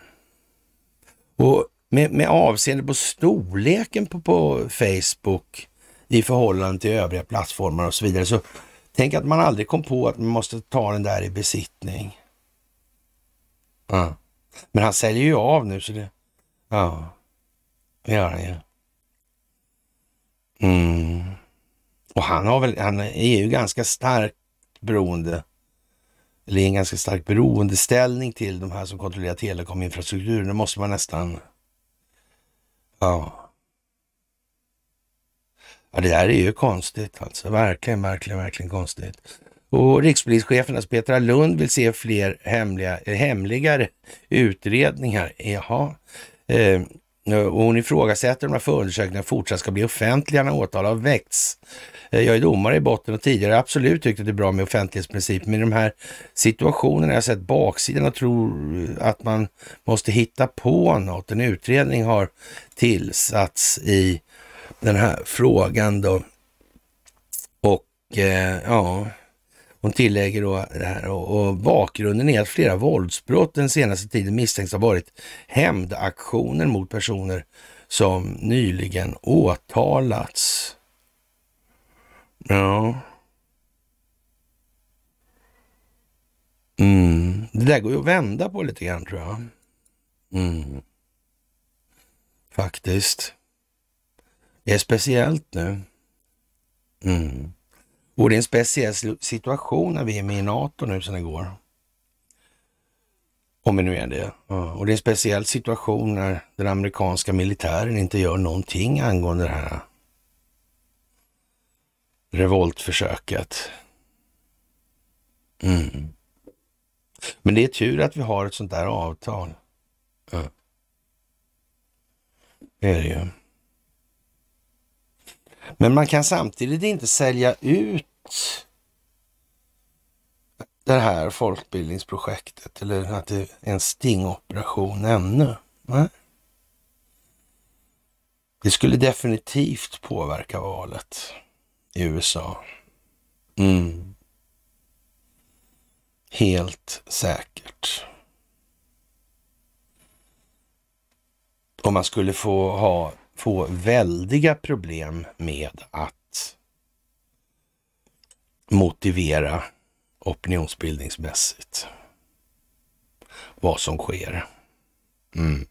Och med, med avseende på storleken på, på Facebook i förhållande till övriga plattformar och så vidare. Så tänk att man aldrig kom på att man måste ta den där i besittning. Ja. Men han säljer ju av nu så det... Ja. Det gör han ju. Mm. Och han, har väl, han är ju ganska starkt beroende, eller en ganska stark beroendeställning till de här som kontrollerar telekominfrastrukturen. Det måste man nästan... Ja. Ja, det där är ju konstigt alltså. Verkligen, verkligen, verkligen konstigt. Och rikspolischefen alltså Petra Lund vill se fler hemliga, eh, hemligare utredningar. Jaha. Eh, Eh, och hon ifrågasätter om förundersökningarna fortsatt ska bli offentliga när åtal har väckts. Eh, jag är domare i botten och tidigare absolut tyckt att det är bra med offentlighetsprincipen, men i de här situationerna har jag sett baksidan och tror att man måste hitta på något. En utredning har tillsatts i den här frågan då. Och eh, ja, hon tillägger då det här och, bakgrunden är att flera våldsbrott den senaste tiden misstänks ha varit hämndaktioner mot personer som nyligen åtalats. Ja. Mm. Det där går ju att vända på lite grann tror jag. Mm. Faktiskt. Det är speciellt nu. Mm. Och det är en speciell situation när vi är med i NATO nu sedan igår. Om vi nu är det. Och det är en speciell situation när den amerikanska militären inte gör någonting angående det här revoltförsöket. Mm. Men det är tur att vi har ett sånt där avtal. Mm. Det är det ju. Men man kan samtidigt inte sälja ut det här folkbildningsprojektet eller att det är en stingoperation ännu. Nej. Det skulle definitivt påverka valet i USA. Mm. Helt säkert. Och man skulle få, ha, få väldiga problem med att motivera opinionsbildningsmässigt vad som sker. Mm.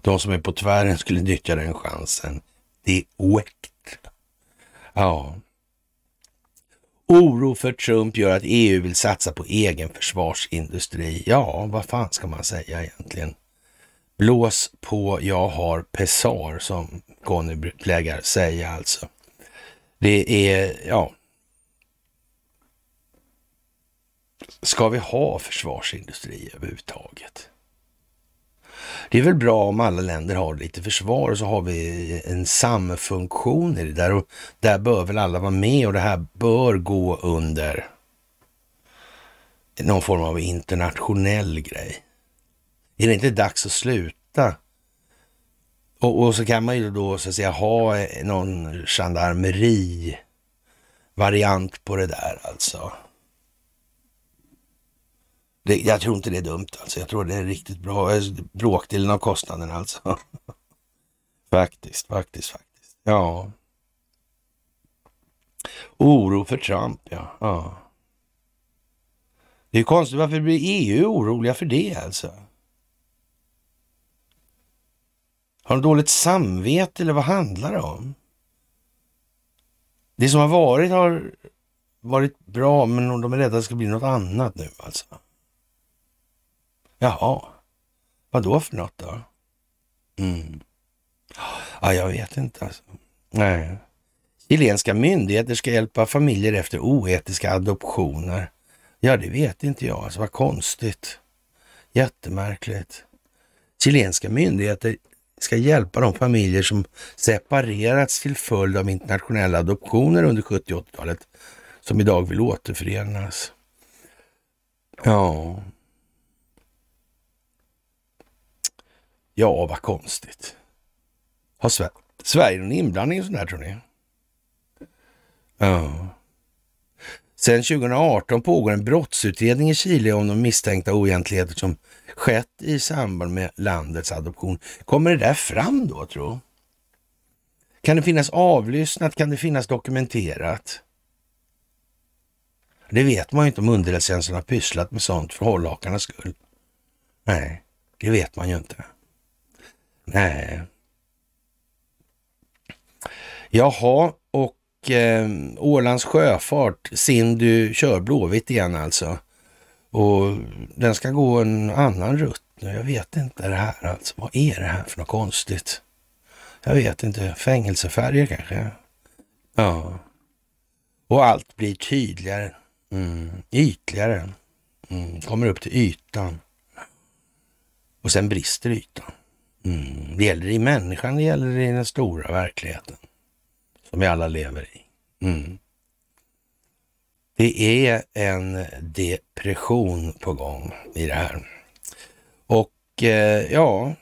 De som är på tvären skulle nyttja den chansen. Det är oäkt. Ja. Oro för Trump gör att EU vill satsa på egen försvarsindustri. Ja, vad fan ska man säga egentligen? Blås på, jag har pesar som Conny plägar säga alltså. Det är, ja, Ska vi ha försvarsindustri överhuvudtaget? Det är väl bra om alla länder har lite försvar och så har vi en samfunktion i det där och där bör väl alla vara med och det här bör gå under någon form av internationell grej. Är det inte dags att sluta? Och, och så kan man ju då så att säga ha någon gendarmeri variant på det där alltså. Det, jag tror inte det är dumt alltså. Jag tror det är riktigt bra. Eh, bråkdelen av kostnaden alltså. *laughs* faktiskt, faktiskt, faktiskt. Ja. Oro för Trump, ja. ja. Det är konstigt, varför blir EU oroliga för det alltså? Har de dåligt samvete eller vad handlar det om? Det som har varit har varit bra, men de är rädda att det ska bli något annat nu alltså. Jaha, vad då för något då? Mm. Ja, jag vet inte alltså. Nej. Chilenska myndigheter ska hjälpa familjer efter oetiska adoptioner. Ja, det vet inte jag. Alltså, vad konstigt. Jättemärkligt. Chilenska myndigheter ska hjälpa de familjer som separerats till följd av internationella adoptioner under 70 80-talet, som idag vill återförenas. Ja, Ja, vad konstigt. Har Sver Sverige någon inblandning i sånt här tror ni? Ja. Sedan 2018 pågår en brottsutredning i Chile om de misstänkta oegentligheter som skett i samband med landets adoption. Kommer det där fram då, tro? Kan det finnas avlyssnat? Kan det finnas dokumenterat? Det vet man ju inte om underrättelsetjänsten har pysslat med sånt för hållhakarnas skull. Nej, det vet man ju inte. Nej. Jaha, och eh, Ålands sjöfart, Sindu kör Blåvitt igen alltså. Och den ska gå en annan rutt nu. Jag vet inte det här alltså. Vad är det här för något konstigt? Jag vet inte. Fängelsefärger kanske? Ja. Och allt blir tydligare. Mm. Ytligare. Mm. Kommer upp till ytan. Och sen brister ytan. Mm. Det gäller i människan, det gäller i den stora verkligheten som vi alla lever i. Mm. Det är en depression på gång i det här. Och eh, ja,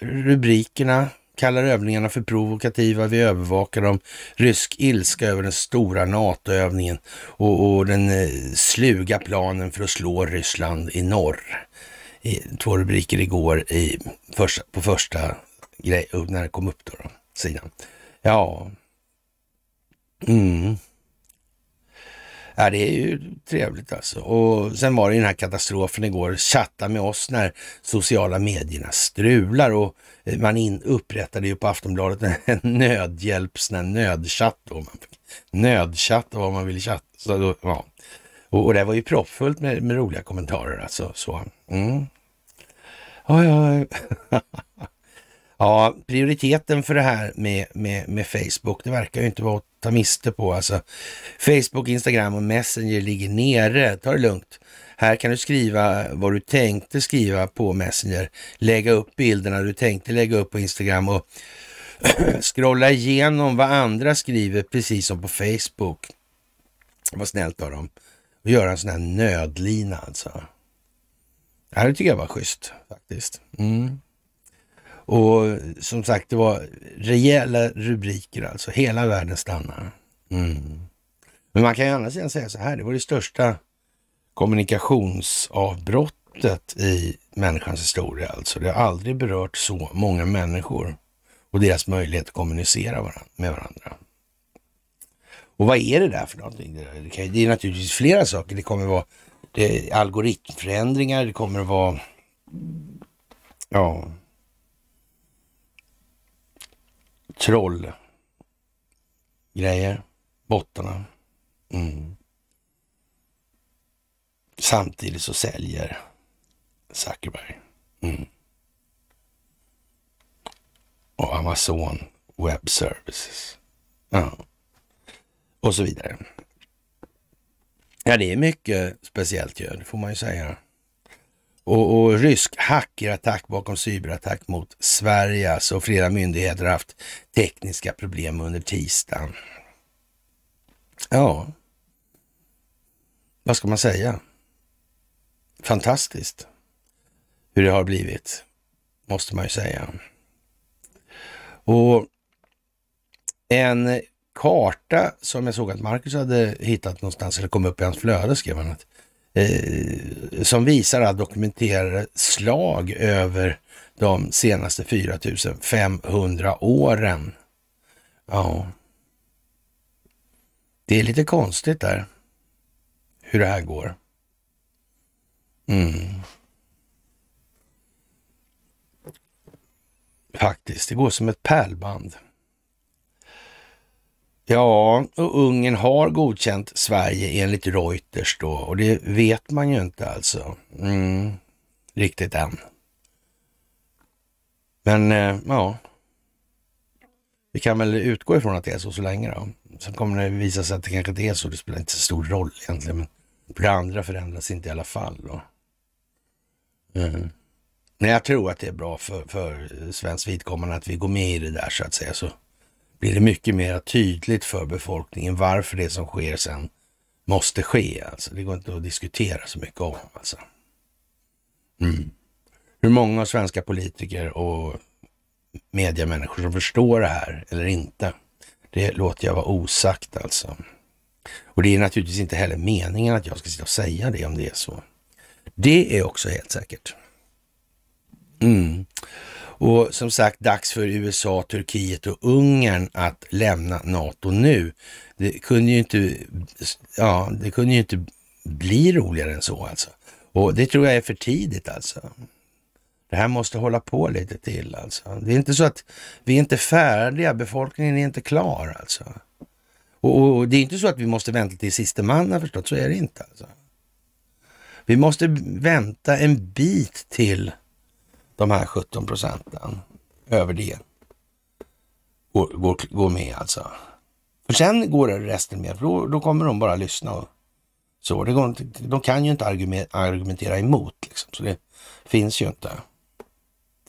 rubrikerna kallar övningarna för provokativa. Vi övervakar dem. Rysk ilska över den stora NATO-övningen och, och, den eh, sluga planen för att slå Ryssland i norr i två rubriker igår i, första, på första grej, när det kom upp då, då sidan. Ja, mm. Ja, det är ju trevligt alltså. Och sen var det ju den här katastrofen igår, chatta med oss när sociala medierna strular och man in, upprättade ju på Aftonbladet en *laughs* nödhjälps, en nödchatt då. Man vad man vill chatta. Så då, ja. Och, och det var ju proppfullt med, med, roliga kommentarer alltså. Så. Mm. oj. ja. *laughs* ja, prioriteten för det här med, med, med Facebook, det verkar ju inte vara att ta miste på. Alltså, Facebook, Instagram och Messenger ligger nere. Ta det lugnt. Här kan du skriva vad du tänkte skriva på Messenger. Lägga upp bilderna du tänkte lägga upp på Instagram och *clears throat* scrolla igenom vad andra skriver, precis som på Facebook. Vad snällt av dem och göra en sån här nödlina alltså. Ja, det tycker jag var schysst faktiskt. Mm. Och som sagt, det var rejäla rubriker alltså. Hela världen stannar. Mm. Men man kan ju andra sidan säga så här, det var det största kommunikationsavbrottet i människans historia alltså. Det har aldrig berört så många människor och deras möjlighet att kommunicera med varandra. Och vad är det där för någonting? Det är naturligtvis flera saker. Det kommer vara det algoritmförändringar, det kommer vara... Ja... Trollgrejer. Bottarna. Mm. Samtidigt så säljer Zuckerberg. Mm. Och Amazon Web Services. Ja och så vidare. Ja, det är mycket speciellt ju, det får man ju säga. Och, och rysk hackerattack bakom cyberattack mot Sverige. Alltså flera myndigheter har haft tekniska problem under tisdagen. Ja, vad ska man säga? Fantastiskt hur det har blivit, måste man ju säga. Och en karta som jag såg att Marcus hade hittat någonstans, eller kom upp i hans flöde skrev han, att, eh, som visar all dokumenterade slag över de senaste 4500 åren. Ja, det är lite konstigt där, hur det här går. Mm. Faktiskt, det går som ett pärlband. Ja, och Ungern har godkänt Sverige enligt Reuters då och det vet man ju inte alltså. Mm, riktigt än. Men eh, ja, vi kan väl utgå ifrån att det är så så länge då. Sen kommer det visa sig att det kanske inte är så, det spelar inte så stor roll egentligen. Men för det andra förändras inte i alla fall då. Mm. Men jag tror att det är bra för, för svensk vidkommande att vi går med i det där så att säga. Så blir det mycket mer tydligt för befolkningen varför det som sker sen måste ske. Alltså. Det går inte att diskutera så mycket om. Alltså. Mm. Hur många svenska politiker och mediamänniskor som förstår det här eller inte, det låter jag vara osagt alltså. Och det är naturligtvis inte heller meningen att jag ska sitta och säga det om det är så. Det är också helt säkert. Mm. Och som sagt, dags för USA, Turkiet och Ungern att lämna NATO nu. Det kunde ju inte, ja, det kunde ju inte bli roligare än så alltså. Och det tror jag är för tidigt alltså. Det här måste hålla på lite till alltså. Det är inte så att vi är inte färdiga, befolkningen är inte klar alltså. Och, och det är inte så att vi måste vänta till sista man förstått, så är det inte alltså. Vi måste vänta en bit till de här 17 procenten över det går, går, går med alltså. För sen går resten med, för då, då kommer de bara lyssna. Och, så det går inte, De kan ju inte argumentera emot, liksom, så det finns ju inte.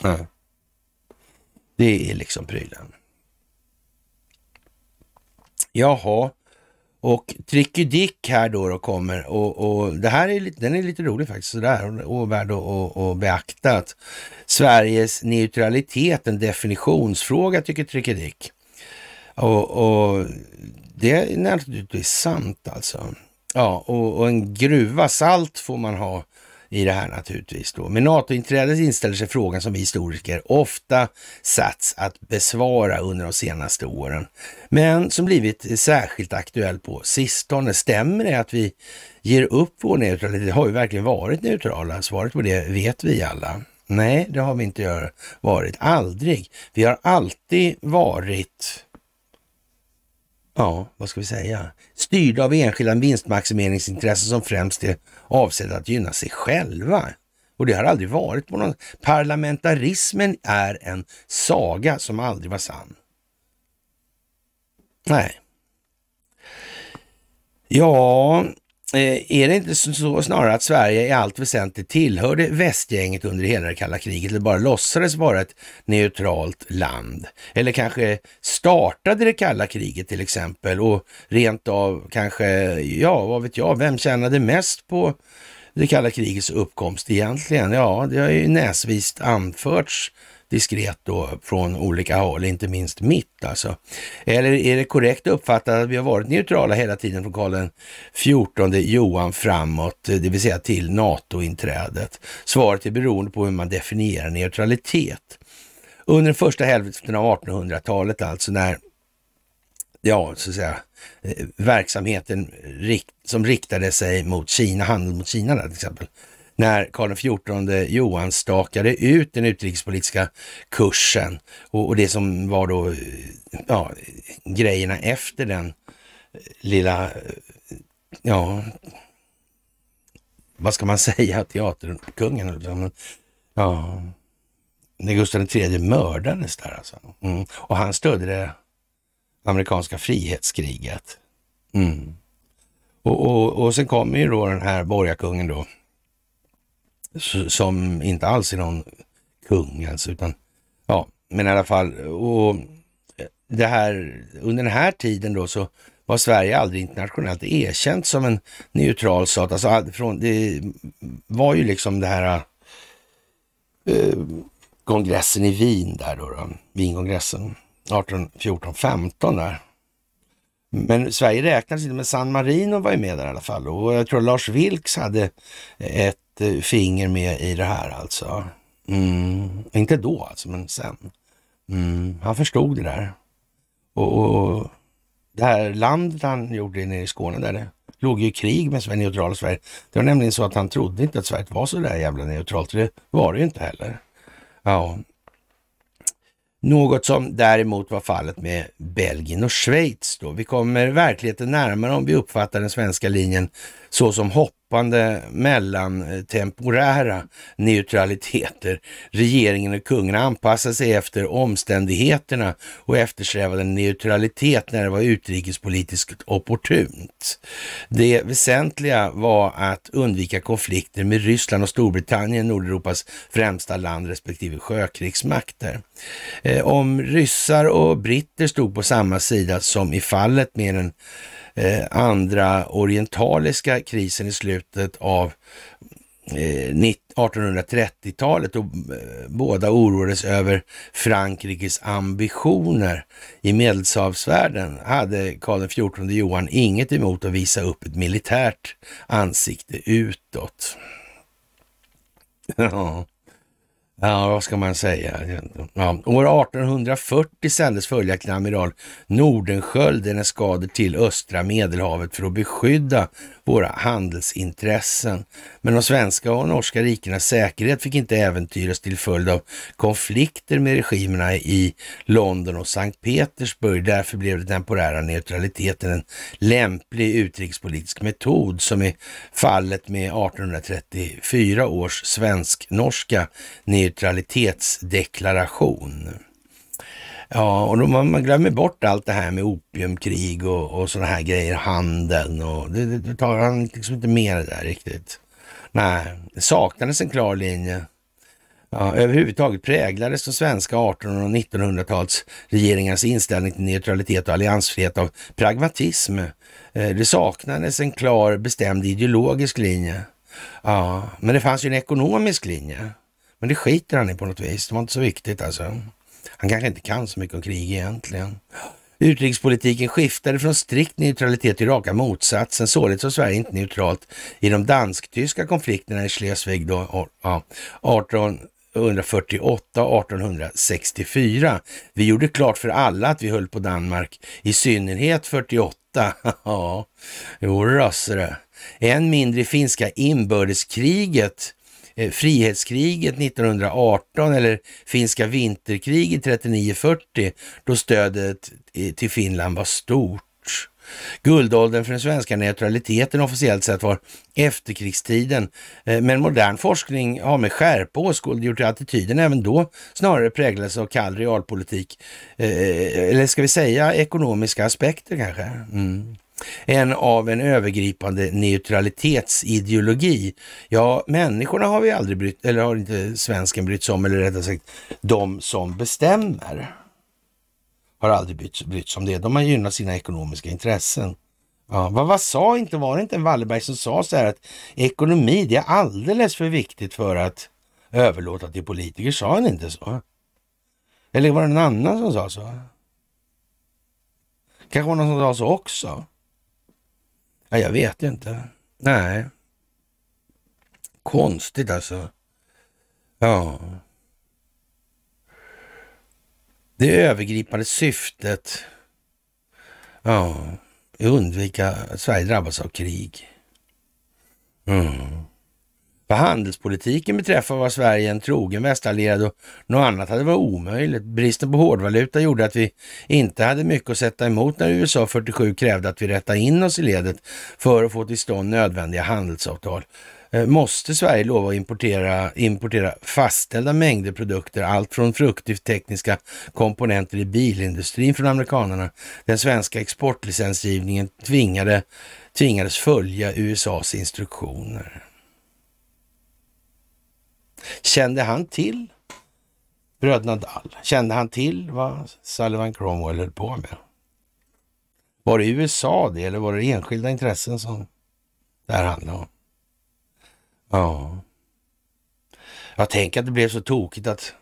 Nej. Det är liksom prylen. Jaha, och Tricky Dick här då, då kommer och, och, det här är, den är lite rolig faktiskt sådär och värd att och, beakta att Sveriges neutralitet en definitionsfråga tycker Tricky Dick. Och, och det är naturligtvis sant alltså. Ja, och, och en gruva salt får man ha i det här naturligtvis. Då. Med NATO-inträdet inställer sig frågan som historiker ofta satts att besvara under de senaste åren, men som blivit särskilt aktuell på sistone. Stämmer det att vi ger upp vår neutralitet? Det har ju verkligen varit neutrala. Svaret på det vet vi alla. Nej, det har vi inte varit. Aldrig. Vi har alltid varit ja, vad ska vi säga, styrda av enskilda vinstmaximeringsintressen som främst är avsedda att gynna sig själva. Och det har aldrig varit på någon... Parlamentarismen är en saga som aldrig var sann. Nej. Ja, Eh, är det inte så snarare att Sverige i allt väsentligt tillhörde västgänget under hela det kalla kriget eller bara låtsades vara ett neutralt land? Eller kanske startade det kalla kriget till exempel och rent av kanske, ja vad vet jag, vem tjänade mest på det kalla krigets uppkomst egentligen? Ja, det har ju näsvist anförts diskret då från olika håll, inte minst mitt alltså. Eller är det korrekt uppfattat att vi har varit neutrala hela tiden från Karl XIV Johan framåt, det vill säga till NATO-inträdet? Svaret är beroende på hur man definierar neutralitet. Under den första hälften av 1800-talet alltså, när ja, så att säga, eh, verksamheten som riktade sig mot Kina, handel mot Kina där, till exempel, när Karl XIV Johan stakade ut den utrikespolitiska kursen och, och det som var då ja, grejerna efter den eh, lilla, eh, ja, vad ska man *laughs* säga, teaterkungen. Ja, när Gustav III mördades där alltså. Mm. Och han stödde det amerikanska frihetskriget. Mm. Och, och, och sen kommer ju då den här borgarkungen då, som inte alls är någon kung alltså, utan ja, men i alla fall. Och eh, det här, under den här tiden då så var Sverige aldrig internationellt erkänt som en neutral stat. Alltså, från, det var ju liksom det här eh, kongressen i Wien där då, då Wienkongressen 1814-15 där. Men Sverige räknades inte, men San Marino var ju med där i alla fall och jag tror Lars Vilks hade ett finger med i det här alltså. Mm. Inte då alltså, men sen. Mm. Han förstod det där. Och, och, det här landet han gjorde nere i Skåne där, det låg ju i krig med Sverige, neutrala Sverige. Det var nämligen så att han trodde inte att Sverige var så där jävla neutralt, det var det ju inte heller. Ja. Något som däremot var fallet med Belgien och Schweiz då. Vi kommer verkligheten närmare om vi uppfattar den svenska linjen så som hopp löpande mellan temporära neutraliteter. Regeringen och kungen anpassade sig efter omständigheterna och eftersträvade neutralitet när det var utrikespolitiskt opportunt. Det väsentliga var att undvika konflikter med Ryssland och Storbritannien, Nordeuropas främsta land respektive sjökrigsmakter eh, om ryssar och britter stod på samma sida som i fallet med den eh, andra orientaliska krisen i slutet av 1830-talet eh, och eh, båda oroades över Frankrikes ambitioner i Medelhavsvärlden hade Karl XIV Johan inget emot att visa upp ett militärt ansikte utåt. *laughs* Ja, vad ska man säga? Ja. År 1840 sändes följaktligen amiral Nordenskjöld en eskader till östra Medelhavet för att beskydda våra handelsintressen. Men de svenska och norska rikernas säkerhet fick inte äventyras till följd av konflikter med regimerna i London och Sankt Petersburg. Därför blev den temporära neutraliteten en lämplig utrikespolitisk metod som i fallet med 1834 års svensk-norska neutralitetsdeklaration. Ja, och då, man, man, glömmer bort allt det här med opiumkrig och, och sådana här grejer, handeln och det, det, det tar han liksom inte med det där riktigt. Nej, det saknades en klar linje. Ja, överhuvudtaget präglades de svenska 1800 och 1900-tals regeringars inställning till neutralitet och alliansfrihet av pragmatism. Eh, det saknades en klar, bestämd ideologisk linje. Ja, men det fanns ju en ekonomisk linje. Men det skiter han i på något vis. Det var inte så viktigt alltså. Han kanske inte kan så mycket om krig egentligen. Utrikespolitiken skiftade från strikt neutralitet till raka motsatsen. Således var Sverige inte neutralt i de dansk-tyska konflikterna i Schleswig då, ja, 1848 och 1864. Vi gjorde klart för alla att vi höll på Danmark, i synnerhet 48. *laughs* ja, jo rassare. Än mindre finska inbördeskriget Eh, frihetskriget 1918 eller finska vinterkriget 39-40 då stödet till Finland var stort. Guldåldern för den svenska neutraliteten officiellt sett var efterkrigstiden, eh, men modern forskning har med skärpa åskådliggjort attityden även då snarare präglades av kall realpolitik, eh, eller ska vi säga ekonomiska aspekter kanske? Mm än av en övergripande neutralitetsideologi. Ja, människorna har vi aldrig brytt, eller har inte svensken brytt sig om, eller rättare sagt de som bestämmer har aldrig brytt, brytt sig om det. De har gynnat sina ekonomiska intressen. Ja, vad, vad sa inte, var det inte en Wallenberg som sa så här att ekonomi, det är alldeles för viktigt för att överlåta till politiker. Sa han inte så? Eller var det någon annan som sa så? Kanske var någon som sa så också? Ja, jag vet inte. Nej. Konstigt alltså. Ja. Det övergripande syftet. Ja, undvika att Sverige drabbas av krig. Mm. Vad handelspolitiken beträffar var Sverige en trogen västallierad och något annat hade varit omöjligt. Bristen på hårdvaluta gjorde att vi inte hade mycket att sätta emot när USA 47 krävde att vi rättade in oss i ledet för att få till stånd nödvändiga handelsavtal. Eh, måste Sverige lova att importera, importera fastställda mängder produkter, allt från tekniska komponenter i bilindustrin från amerikanerna. Den svenska exportlicensgivningen tvingade, tvingades följa USAs instruktioner. Kände han till bröderna Dall? Kände han till vad Sullivan Cromwell höll på med? Var det USA det eller var det enskilda intressen som det här handlade om? Ja. Jag tänker att det blev så tokigt att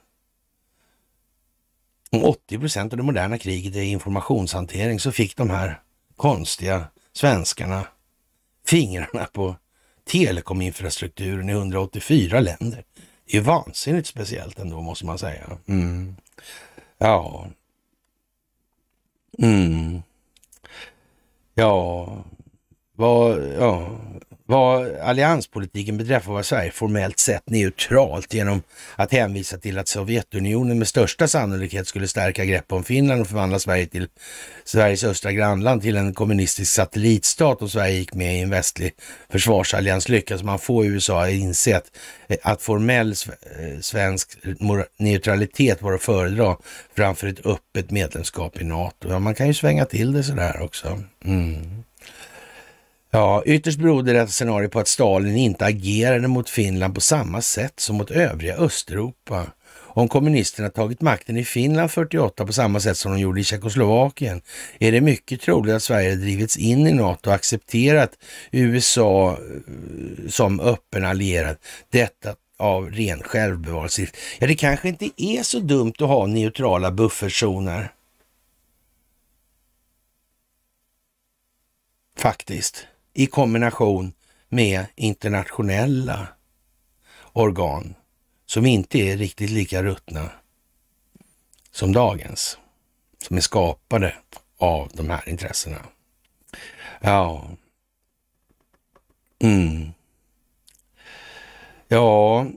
om 80 procent av det moderna kriget är informationshantering så fick de här konstiga svenskarna fingrarna på telekominfrastrukturen i 184 länder. Det är vansinnigt speciellt ändå måste man säga. Mm. Ja. Mm. Ja, vad, ja, vad allianspolitiken beträffar var Sverige formellt sett neutralt genom att hänvisa till att Sovjetunionen med största sannolikhet skulle stärka grepp om Finland och förvandla Sverige till Sveriges östra grannland till en kommunistisk satellitstat och Sverige gick med i en västlig försvarsallians lyckas man få USA att inse att, att formell eh, svensk neutralitet var att föredra framför ett öppet medlemskap i NATO. Ja, man kan ju svänga till det sådär också. Mm. Ja, ytterst berodde detta scenario på att Stalin inte agerade mot Finland på samma sätt som mot övriga Östeuropa. Om kommunisterna tagit makten i Finland 48 på samma sätt som de gjorde i Tjeckoslovakien är det mycket troligt att Sverige drivits in i NATO och accepterat USA eh, som öppen allierad. Detta av ren självbevarelsedrift. Ja, det kanske inte är så dumt att ha neutrala buffertzoner. Faktiskt i kombination med internationella organ som inte är riktigt lika ruttna som dagens, som är skapade av de här intressena. Ja. Mm. Ja,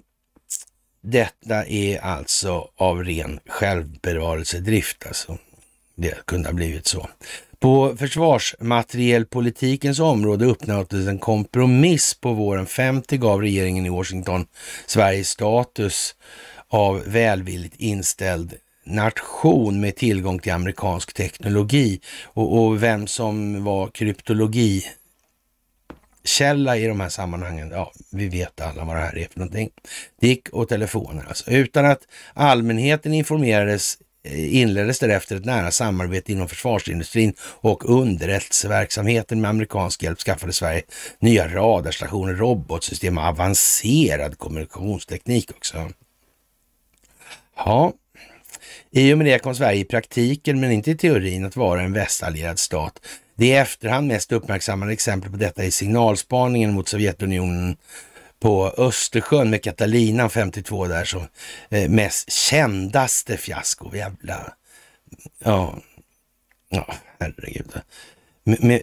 detta är alltså av ren självbevarelsedrift alltså. Det kunde ha blivit så. På försvarsmaterielpolitikens område uppnåddes en kompromiss på våren 50 gav regeringen i Washington Sveriges status av välvilligt inställd nation med tillgång till amerikansk teknologi och, och vem som var kryptologi källa i de här sammanhangen, ja, vi vet alla vad det här är för någonting. Dick och telefoner, alltså, utan att allmänheten informerades Eh, inleddes därefter ett nära samarbete inom försvarsindustrin och underrättelseverksamheten med amerikansk hjälp skaffade Sverige nya radarstationer, robotsystem och avancerad kommunikationsteknik också. Ja, i och med det kom Sverige i praktiken, men inte i teorin, att vara en västallierad stat. Det i efterhand mest uppmärksammade exemplet på detta är signalspaningen mot Sovjetunionen på Östersjön med Catalina 52 där som eh, mest kändaste fiasko. Jävla... Ja, ja herregud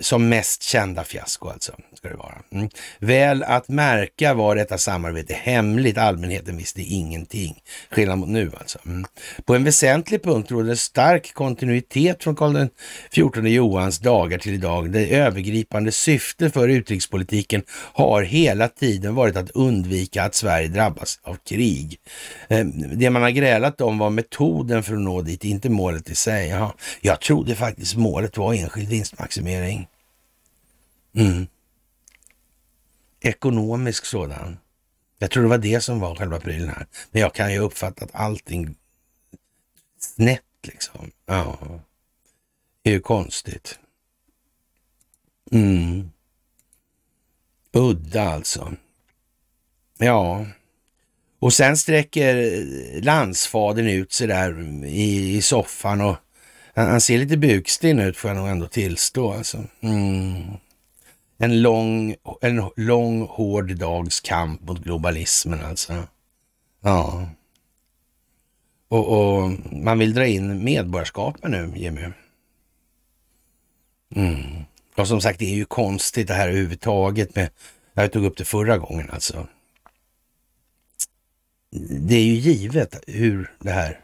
som mest kända fiasko alltså. Ska det vara. Mm. Väl att märka var detta samarbete hemligt, allmänheten visste ingenting. Skillnad mot nu alltså. Mm. På en väsentlig punkt råder stark kontinuitet från Karl XIV Johans dagar till idag. Det övergripande syftet för utrikespolitiken har hela tiden varit att undvika att Sverige drabbas av krig. Ehm, det man har grälat om var metoden för att nå dit, inte målet i sig. Jaha. Jag trodde faktiskt målet var enskild vinstmaximering reformering. Mm. Ekonomisk sådan. Jag tror det var det som var själva prylen här. Men jag kan ju uppfatta att allting snett liksom. Ja. Det är ju konstigt. Mm. Udda alltså. Ja. Och sen sträcker landsfaden ut sig där i, i soffan och han, han ser lite bukstinn ut får jag nog ändå tillstå. Alltså. Mm. En, lång, en lång hård dags kamp mot globalismen alltså. Ja. Och, och man vill dra in medborgarskapen nu, Jimmy. Mm. Och som sagt, det är ju konstigt det här överhuvudtaget med, jag tog upp det förra gången alltså. Det är ju givet hur det här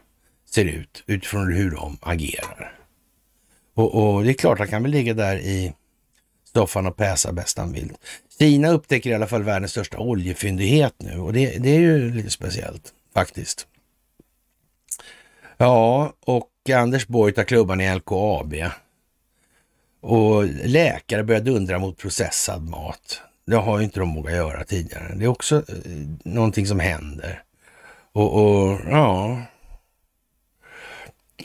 ser ut utifrån hur de agerar. Och, och det är klart, han kan väl ligga där i soffan och päsa bäst han vill. Kina upptäcker i alla fall världens största oljefyndighet nu och det, det är ju lite speciellt faktiskt. Ja, och Anders Borg tar klubban i LKAB. Och läkare börjar dundra mot processad mat. Det har ju inte de vågat göra tidigare. Det är också eh, någonting som händer. Och, och ja,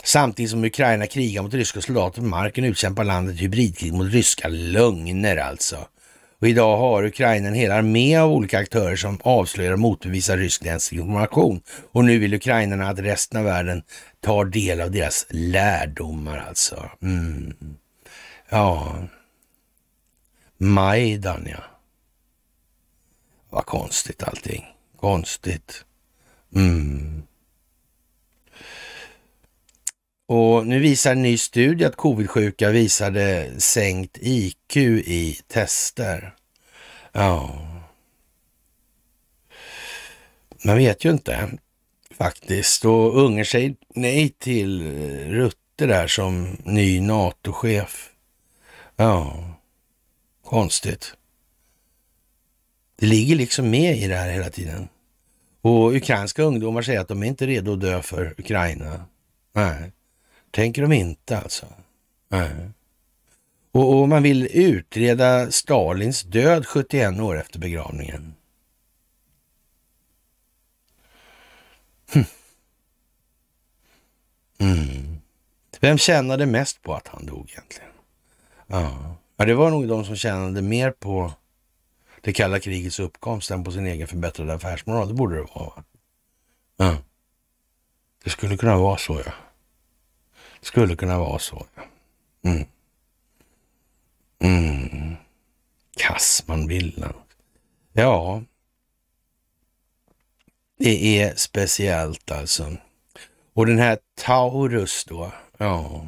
Samtidigt som Ukraina krigar mot ryska soldater på marken utkämpar landet hybridkrig mot ryska lögner alltså. Och idag har Ukraina en hel armé av olika aktörer som avslöjar och motbevisar rysk information. Och nu vill ukrainarna att resten av världen tar del av deras lärdomar alltså. Mm. Ja. Majdan ja. Vad konstigt allting. Konstigt. Mm. Och nu visar en ny studie att covid-sjuka visade sänkt IQ i tester. Ja. Man vet ju inte faktiskt. Och Ungern säger nej till eh, Rutte där som ny NATO-chef. Ja, konstigt. Det ligger liksom med i det här hela tiden. Och ukrainska ungdomar säger att de är inte redo att dö för Ukraina. Nej tänker de inte alltså. Nej. Och, och, man vill utreda Stalins död 71 år efter begravningen. Hm. Mm. Vem tjänade mest på att han dog egentligen? Ja. ja, det var nog de som tjänade mer på det kalla krigets uppkomst än på sin egen förbättrade affärsmoral. Det borde det vara. Ja. Det skulle kunna vara så, ja skulle kunna vara så. Mm. Mm. Kassman Villan. Ja. Det är speciellt alltså. Och den här Taurus då. Ja.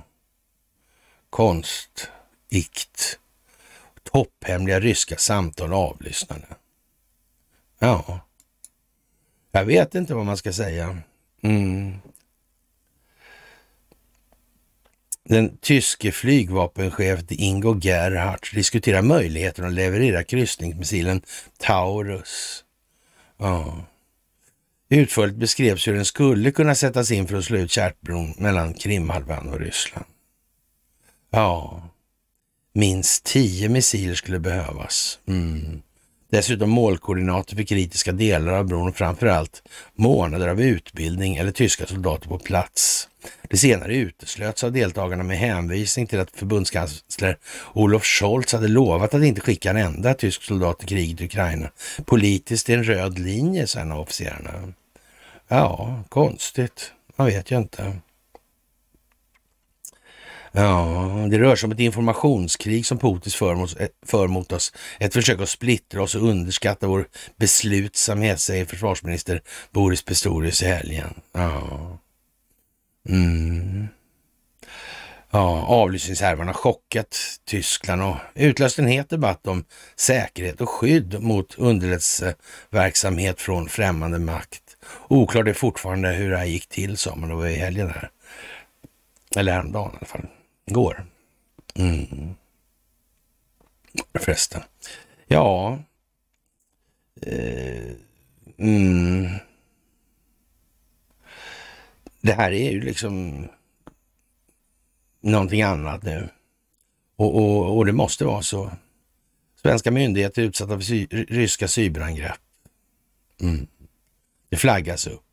Konst, ikt, topphemliga ryska samtal avlyssnade. Ja. Jag vet inte vad man ska säga. Mm. den tyske flygvapenchef Ingo Gerhardt diskuterar möjligheten att leverera kryssningsmissilen Taurus. Ja. Utförligt beskrevs hur den skulle kunna sättas in för att slå ut kärtbron mellan Krimhalvön och Ryssland. Ja, minst tio missiler skulle behövas. Mm. Dessutom målkoordinater för kritiska delar av bron och framförallt månader av utbildning eller tyska soldater på plats. Det senare uteslöts av deltagarna med hänvisning till att förbundskansler Olof Scholz hade lovat att inte skicka en enda tysk soldat i kriget i Ukraina. Politiskt är en röd linje, sa en av officerarna. Ja, konstigt. Man vet ju inte. Ja, det rör sig om ett informationskrig som Putins för mot, eh, oss. Ett försök att splittra oss och underskatta vår beslutsamhet, säger försvarsminister Boris Pistorius i helgen. Ja. Mm. Ja, avlyssningshärvan har chockat Tyskland och utlöst en het debatt om säkerhet och skydd mot underrättelseverksamhet från främmande makt. Oklart är fortfarande hur det här gick till, sa man. då i helgen här. Eller häromdagen i alla fall. Igår. Mm. Förresten. Ja. Eh, mm det här är ju liksom någonting annat nu. Och, och, och det måste vara så. Svenska myndigheter är utsatta för sy ryska cyberangrepp. Mm. Det flaggas upp.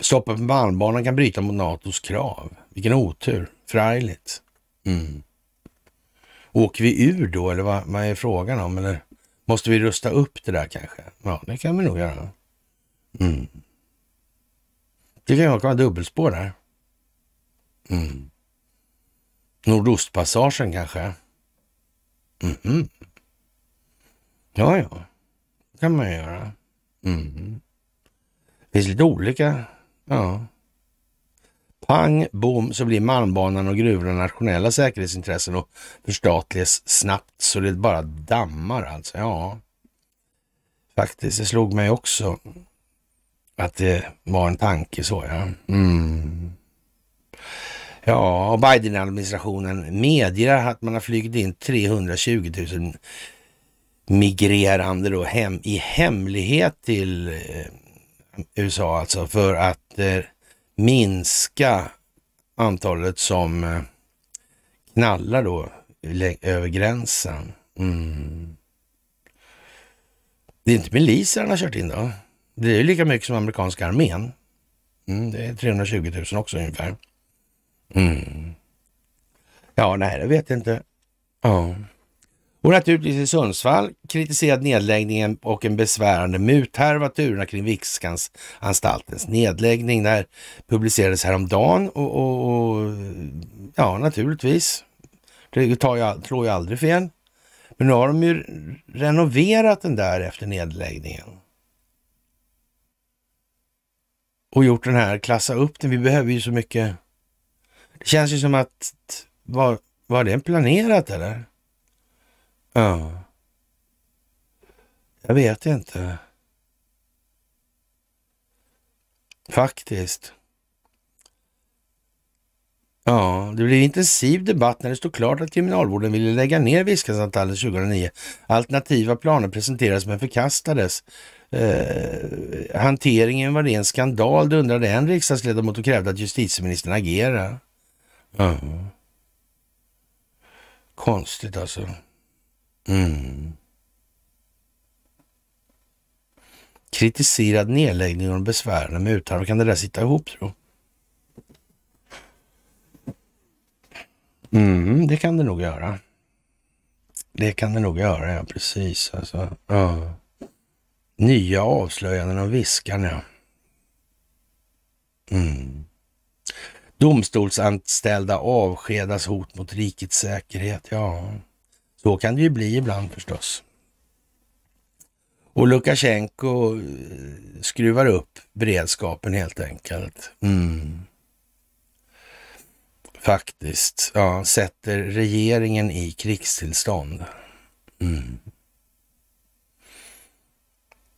Stoppet på Malmbanan kan bryta mot NATOs krav. Vilken otur, förargligt. Mm. Åker vi ur då eller vad, vad är frågan om? Eller måste vi rusta upp det där kanske? Ja, det kan vi nog göra. Mm. Det kan vara dubbelspår där. Mm. Nordostpassagen kanske? Mm -hmm. Ja, ja, det kan man ju göra. Mm. Mm-hmm. Det finns lite olika. Ja. Pang bom så blir Malmbanan och gruvorna nationella säkerhetsintressen och förstatligas snabbt så det bara dammar alltså. Ja, faktiskt. Det slog mig också. Att det var en tanke så ja. Mm. Ja, och Biden-administrationen medger att man har flugit in 320 000 migrerande då hem, i hemlighet till eh, USA alltså för att eh, minska antalet som eh, knallar då över gränsen. Mm. Det är inte miliser han har kört in då? Det är ju lika mycket som amerikanska armén. Mm, det är 320 000 också ungefär. Mm. Ja, nej, det vet jag inte. Ja. Och naturligtvis i Sundsvall kritiserat nedläggningen och en besvärande muthärva turerna kring Vikskanstaltens nedläggning. Det publicerades häromdagen och, och, och ja, naturligtvis. Det slår ju aldrig fel. Men nu har de ju renoverat den där efter nedläggningen. och gjort den här, klassa upp den. Vi behöver ju så mycket. Det känns ju som att, var, var det planerat eller? Ja. Jag vet inte. Faktiskt. Ja, det blev intensiv debatt när det stod klart att kriminalvården ville lägga ner Viskananstalten 2009. Alternativa planer presenterades men förkastades eh, hanteringen var det en skandal, det undrade en riksdagsledamot och krävde att justitieministern agerar. Mm. Konstigt alltså. Mm. Kritiserad nedläggning av besvärande mutar. Kan det där sitta ihop tro? Mm, det kan det nog göra. Det kan det nog göra, ja precis. Alltså. Ja. Nya avslöjanden om viskarna. Mm. Domstolsanställda avskedas hot mot rikets säkerhet. Ja, så kan det ju bli ibland förstås. Och Lukasjenko eh, skruvar upp beredskapen helt enkelt. Mm. Faktiskt. Ja, sätter regeringen i krigstillstånd. Mm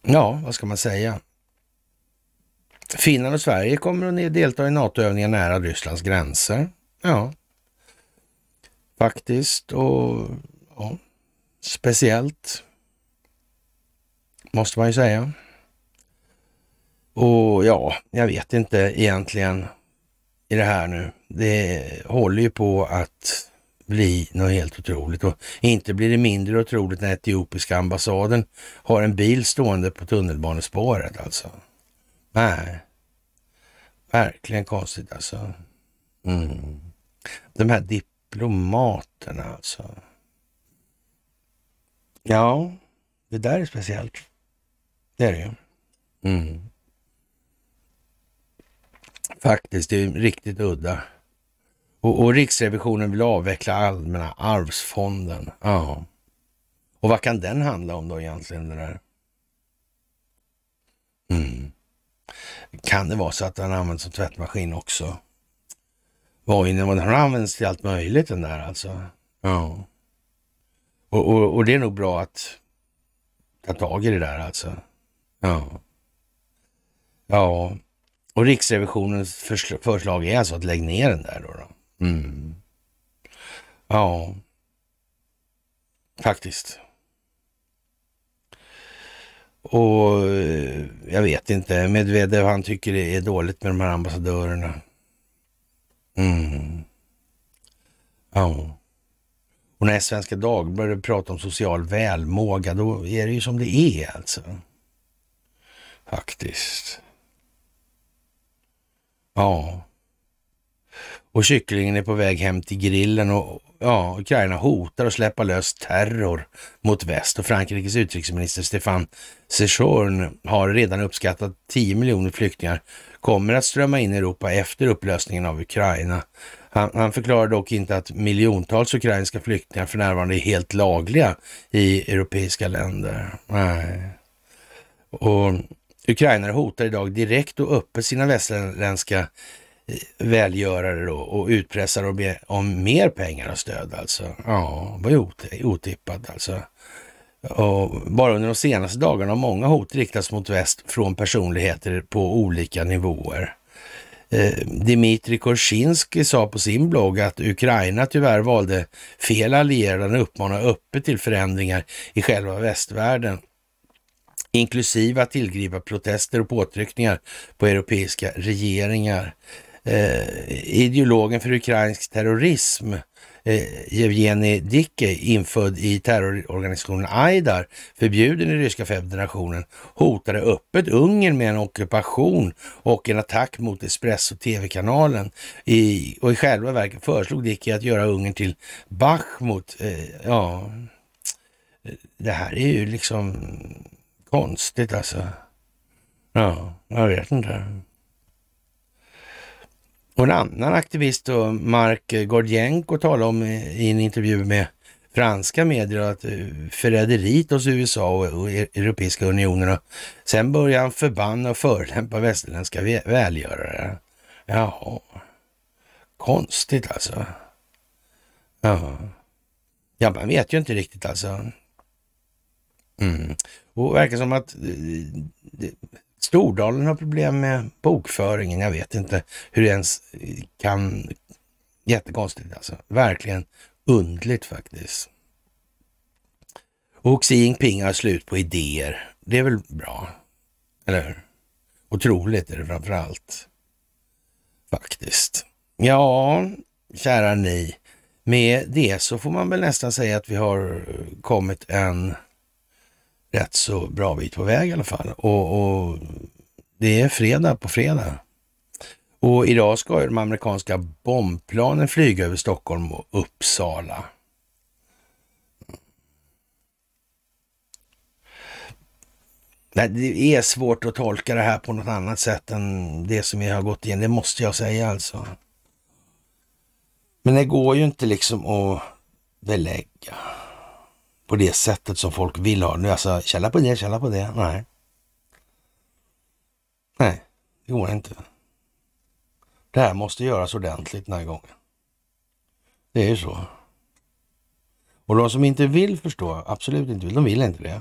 ja, vad ska man säga? Finland och Sverige kommer att delta i NATO-övningar nära Rysslands gränser. Ja, faktiskt. Och ja, speciellt, måste man ju säga. Och ja, jag vet inte egentligen i det här nu. Det håller ju på att bli något helt otroligt. Och inte blir det mindre otroligt när etiopiska ambassaden har en bil stående på tunnelbanespåret alltså. Nej, verkligen konstigt alltså. Mm. De här diplomaterna alltså. Ja, det där är speciellt. Det är det ju. Mm. Faktiskt, det är riktigt udda. Och, och Riksrevisionen vill avveckla Allmänna arvsfonden. Ja. Och vad kan den handla om då egentligen? Det där? Mm. Kan det vara så att den används som tvättmaskin också? Vad inne den har använts till allt möjligt den där alltså. Ja. Och, och, och, det är nog bra att ta tag i det där alltså. Ja. Ja. Och Riksrevisionens förslag är alltså att lägga ner den där då. då. Mm. Ja, faktiskt. Och eh, jag vet inte, Medvedev han tycker det är dåligt med de här ambassadörerna. Mm. Ja. Och när Svenska Dagbladet pratar om social välmåga, då är det ju som det är alltså. Faktiskt. Ja och kycklingen är på väg hem till grillen och ja, Ukraina hotar att släppa lös terror mot väst och Frankrikes utrikesminister Stéphane Séjourn har redan uppskattat 10 miljoner flyktingar kommer att strömma in i Europa efter upplösningen av Ukraina. Han, han förklarar dock inte att miljontals ukrainska flyktingar för närvarande är helt lagliga i europeiska länder. Nej. Och Ukrainare hotar idag direkt och öppet sina västerländska välgörare då och utpressar och be om mer pengar och stöd alltså. Ja, vad otippat alltså. Och bara under de senaste dagarna har många hot riktats mot väst från personligheter på olika nivåer. Eh, Dmitrij Korshinski sa på sin blogg att Ukraina tyvärr valde fel allierade och uppmanar öppet till förändringar i själva västvärlden, inklusive att tillgripa protester och påtryckningar på europeiska regeringar. Eh, ideologen för ukrainsk terrorism eh, Jevgenij Dike infödd i terrororganisationen Aidar, förbjuden i Ryska federationen, hotade öppet Ungern med en ockupation och en attack mot Espresso TV-kanalen. I, och i själva verket föreslog Dike att göra Ungern till Bachmut. Eh, ja, eh, det här är ju liksom konstigt alltså. Ja, jag vet inte. Och en annan aktivist, då, Mark Gordienko, talade om i en intervju med franska medier att eh, förräderiet hos USA och e-, e-, Europeiska unionen. Och sen började han förbanna och förolämpa västerländska välgörare. Jaha, konstigt alltså. Jaha. Ja, man vet ju inte riktigt alltså. Mm. Och verkar som att eh, Stordalen har problem med bokföringen. Jag vet inte hur det ens kan... Jättekonstigt alltså. Verkligen undligt faktiskt. Och Xi Jinping har slut på idéer. Det är väl bra? Eller hur? Otroligt är det framför allt. Faktiskt. Ja, kära ni. Med det så får man väl nästan säga att vi har kommit en rätt så bra bit på väg i alla fall. Och, och det är fredag på fredag. Och idag ska ju de amerikanska bombplanen flyga över Stockholm och Uppsala. Nej, det är svårt att tolka det här på något annat sätt än det som vi har gått igenom. Det måste jag säga alltså. Men det går ju inte liksom att belägga på det sättet som folk vill ha nu. Alltså källa på det, källa på det. Nej. Nej, det går inte. Det här måste göras ordentligt den här gången. Det är ju så. Och de som inte vill förstå, absolut inte vill, de vill inte det.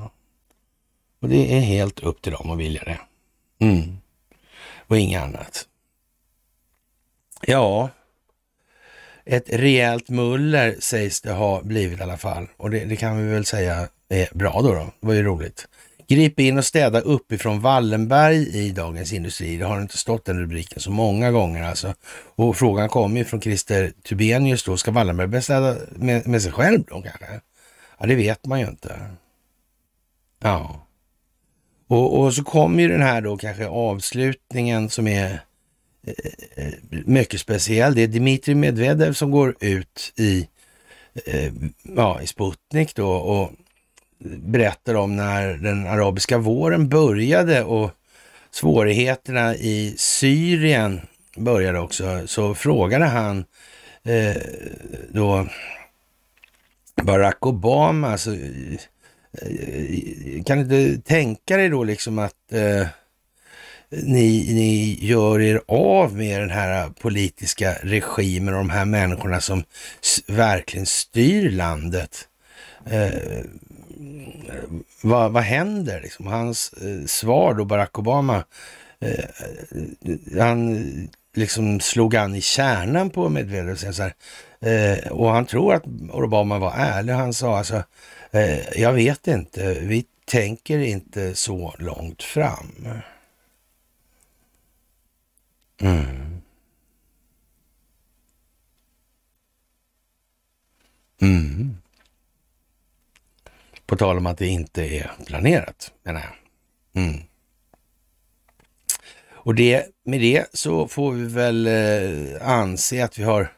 Och det är helt upp till dem att vilja det. Mm. Och inget annat. Ja, ett rejält muller sägs det ha blivit i alla fall. Och det, det kan vi väl säga är bra då. då. Det var ju roligt. Grip in och städa uppifrån Wallenberg i Dagens Industri. Det har inte stått den rubriken så många gånger alltså. Och frågan kommer ju från Christer Tubenius då. Ska Wallenberg städa med, med sig själv då kanske? Ja, det vet man ju inte. Ja. Och, och så kommer ju den här då kanske avslutningen som är Eh, eh, mycket speciell. Det är Dmitrij Medvedev som går ut i, eh, ja, i Sputnik då och berättar om när den arabiska våren började och svårigheterna i Syrien började också. Så frågade han eh, då Barack Obama, alltså, kan du inte tänka dig då liksom att eh, ni, ni gör er av med den här politiska regimen och de här människorna som verkligen styr landet. Eh, vad, vad händer? Liksom? Hans eh, svar då, Barack Obama, eh, han eh, liksom slog an i kärnan på Medvedev eh, och han tror att Obama var ärlig. Han sa alltså, eh, jag vet inte, vi tänker inte så långt fram. Mm. Mm. På tal om att det inte är planerat, menar jag. Mm. Och det, med det så får vi väl eh, anse att vi har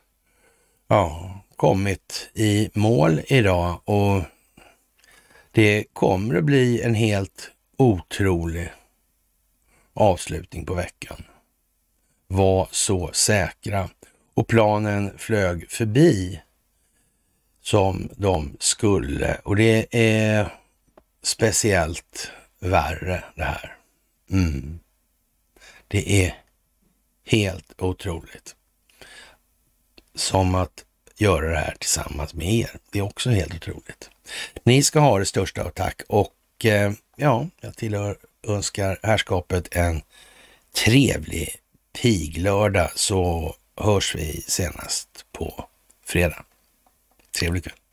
ja, kommit i mål idag och det kommer att bli en helt otrolig avslutning på veckan var så säkra och planen flög förbi som de skulle. Och det är speciellt värre det här. Mm. Det är helt otroligt. Som att göra det här tillsammans med er. Det är också helt otroligt. Ni ska ha det största av tack och eh, ja, jag tillhör, önskar herrskapet en trevlig piglördag så hörs vi senast på fredag. Trevlig kväll.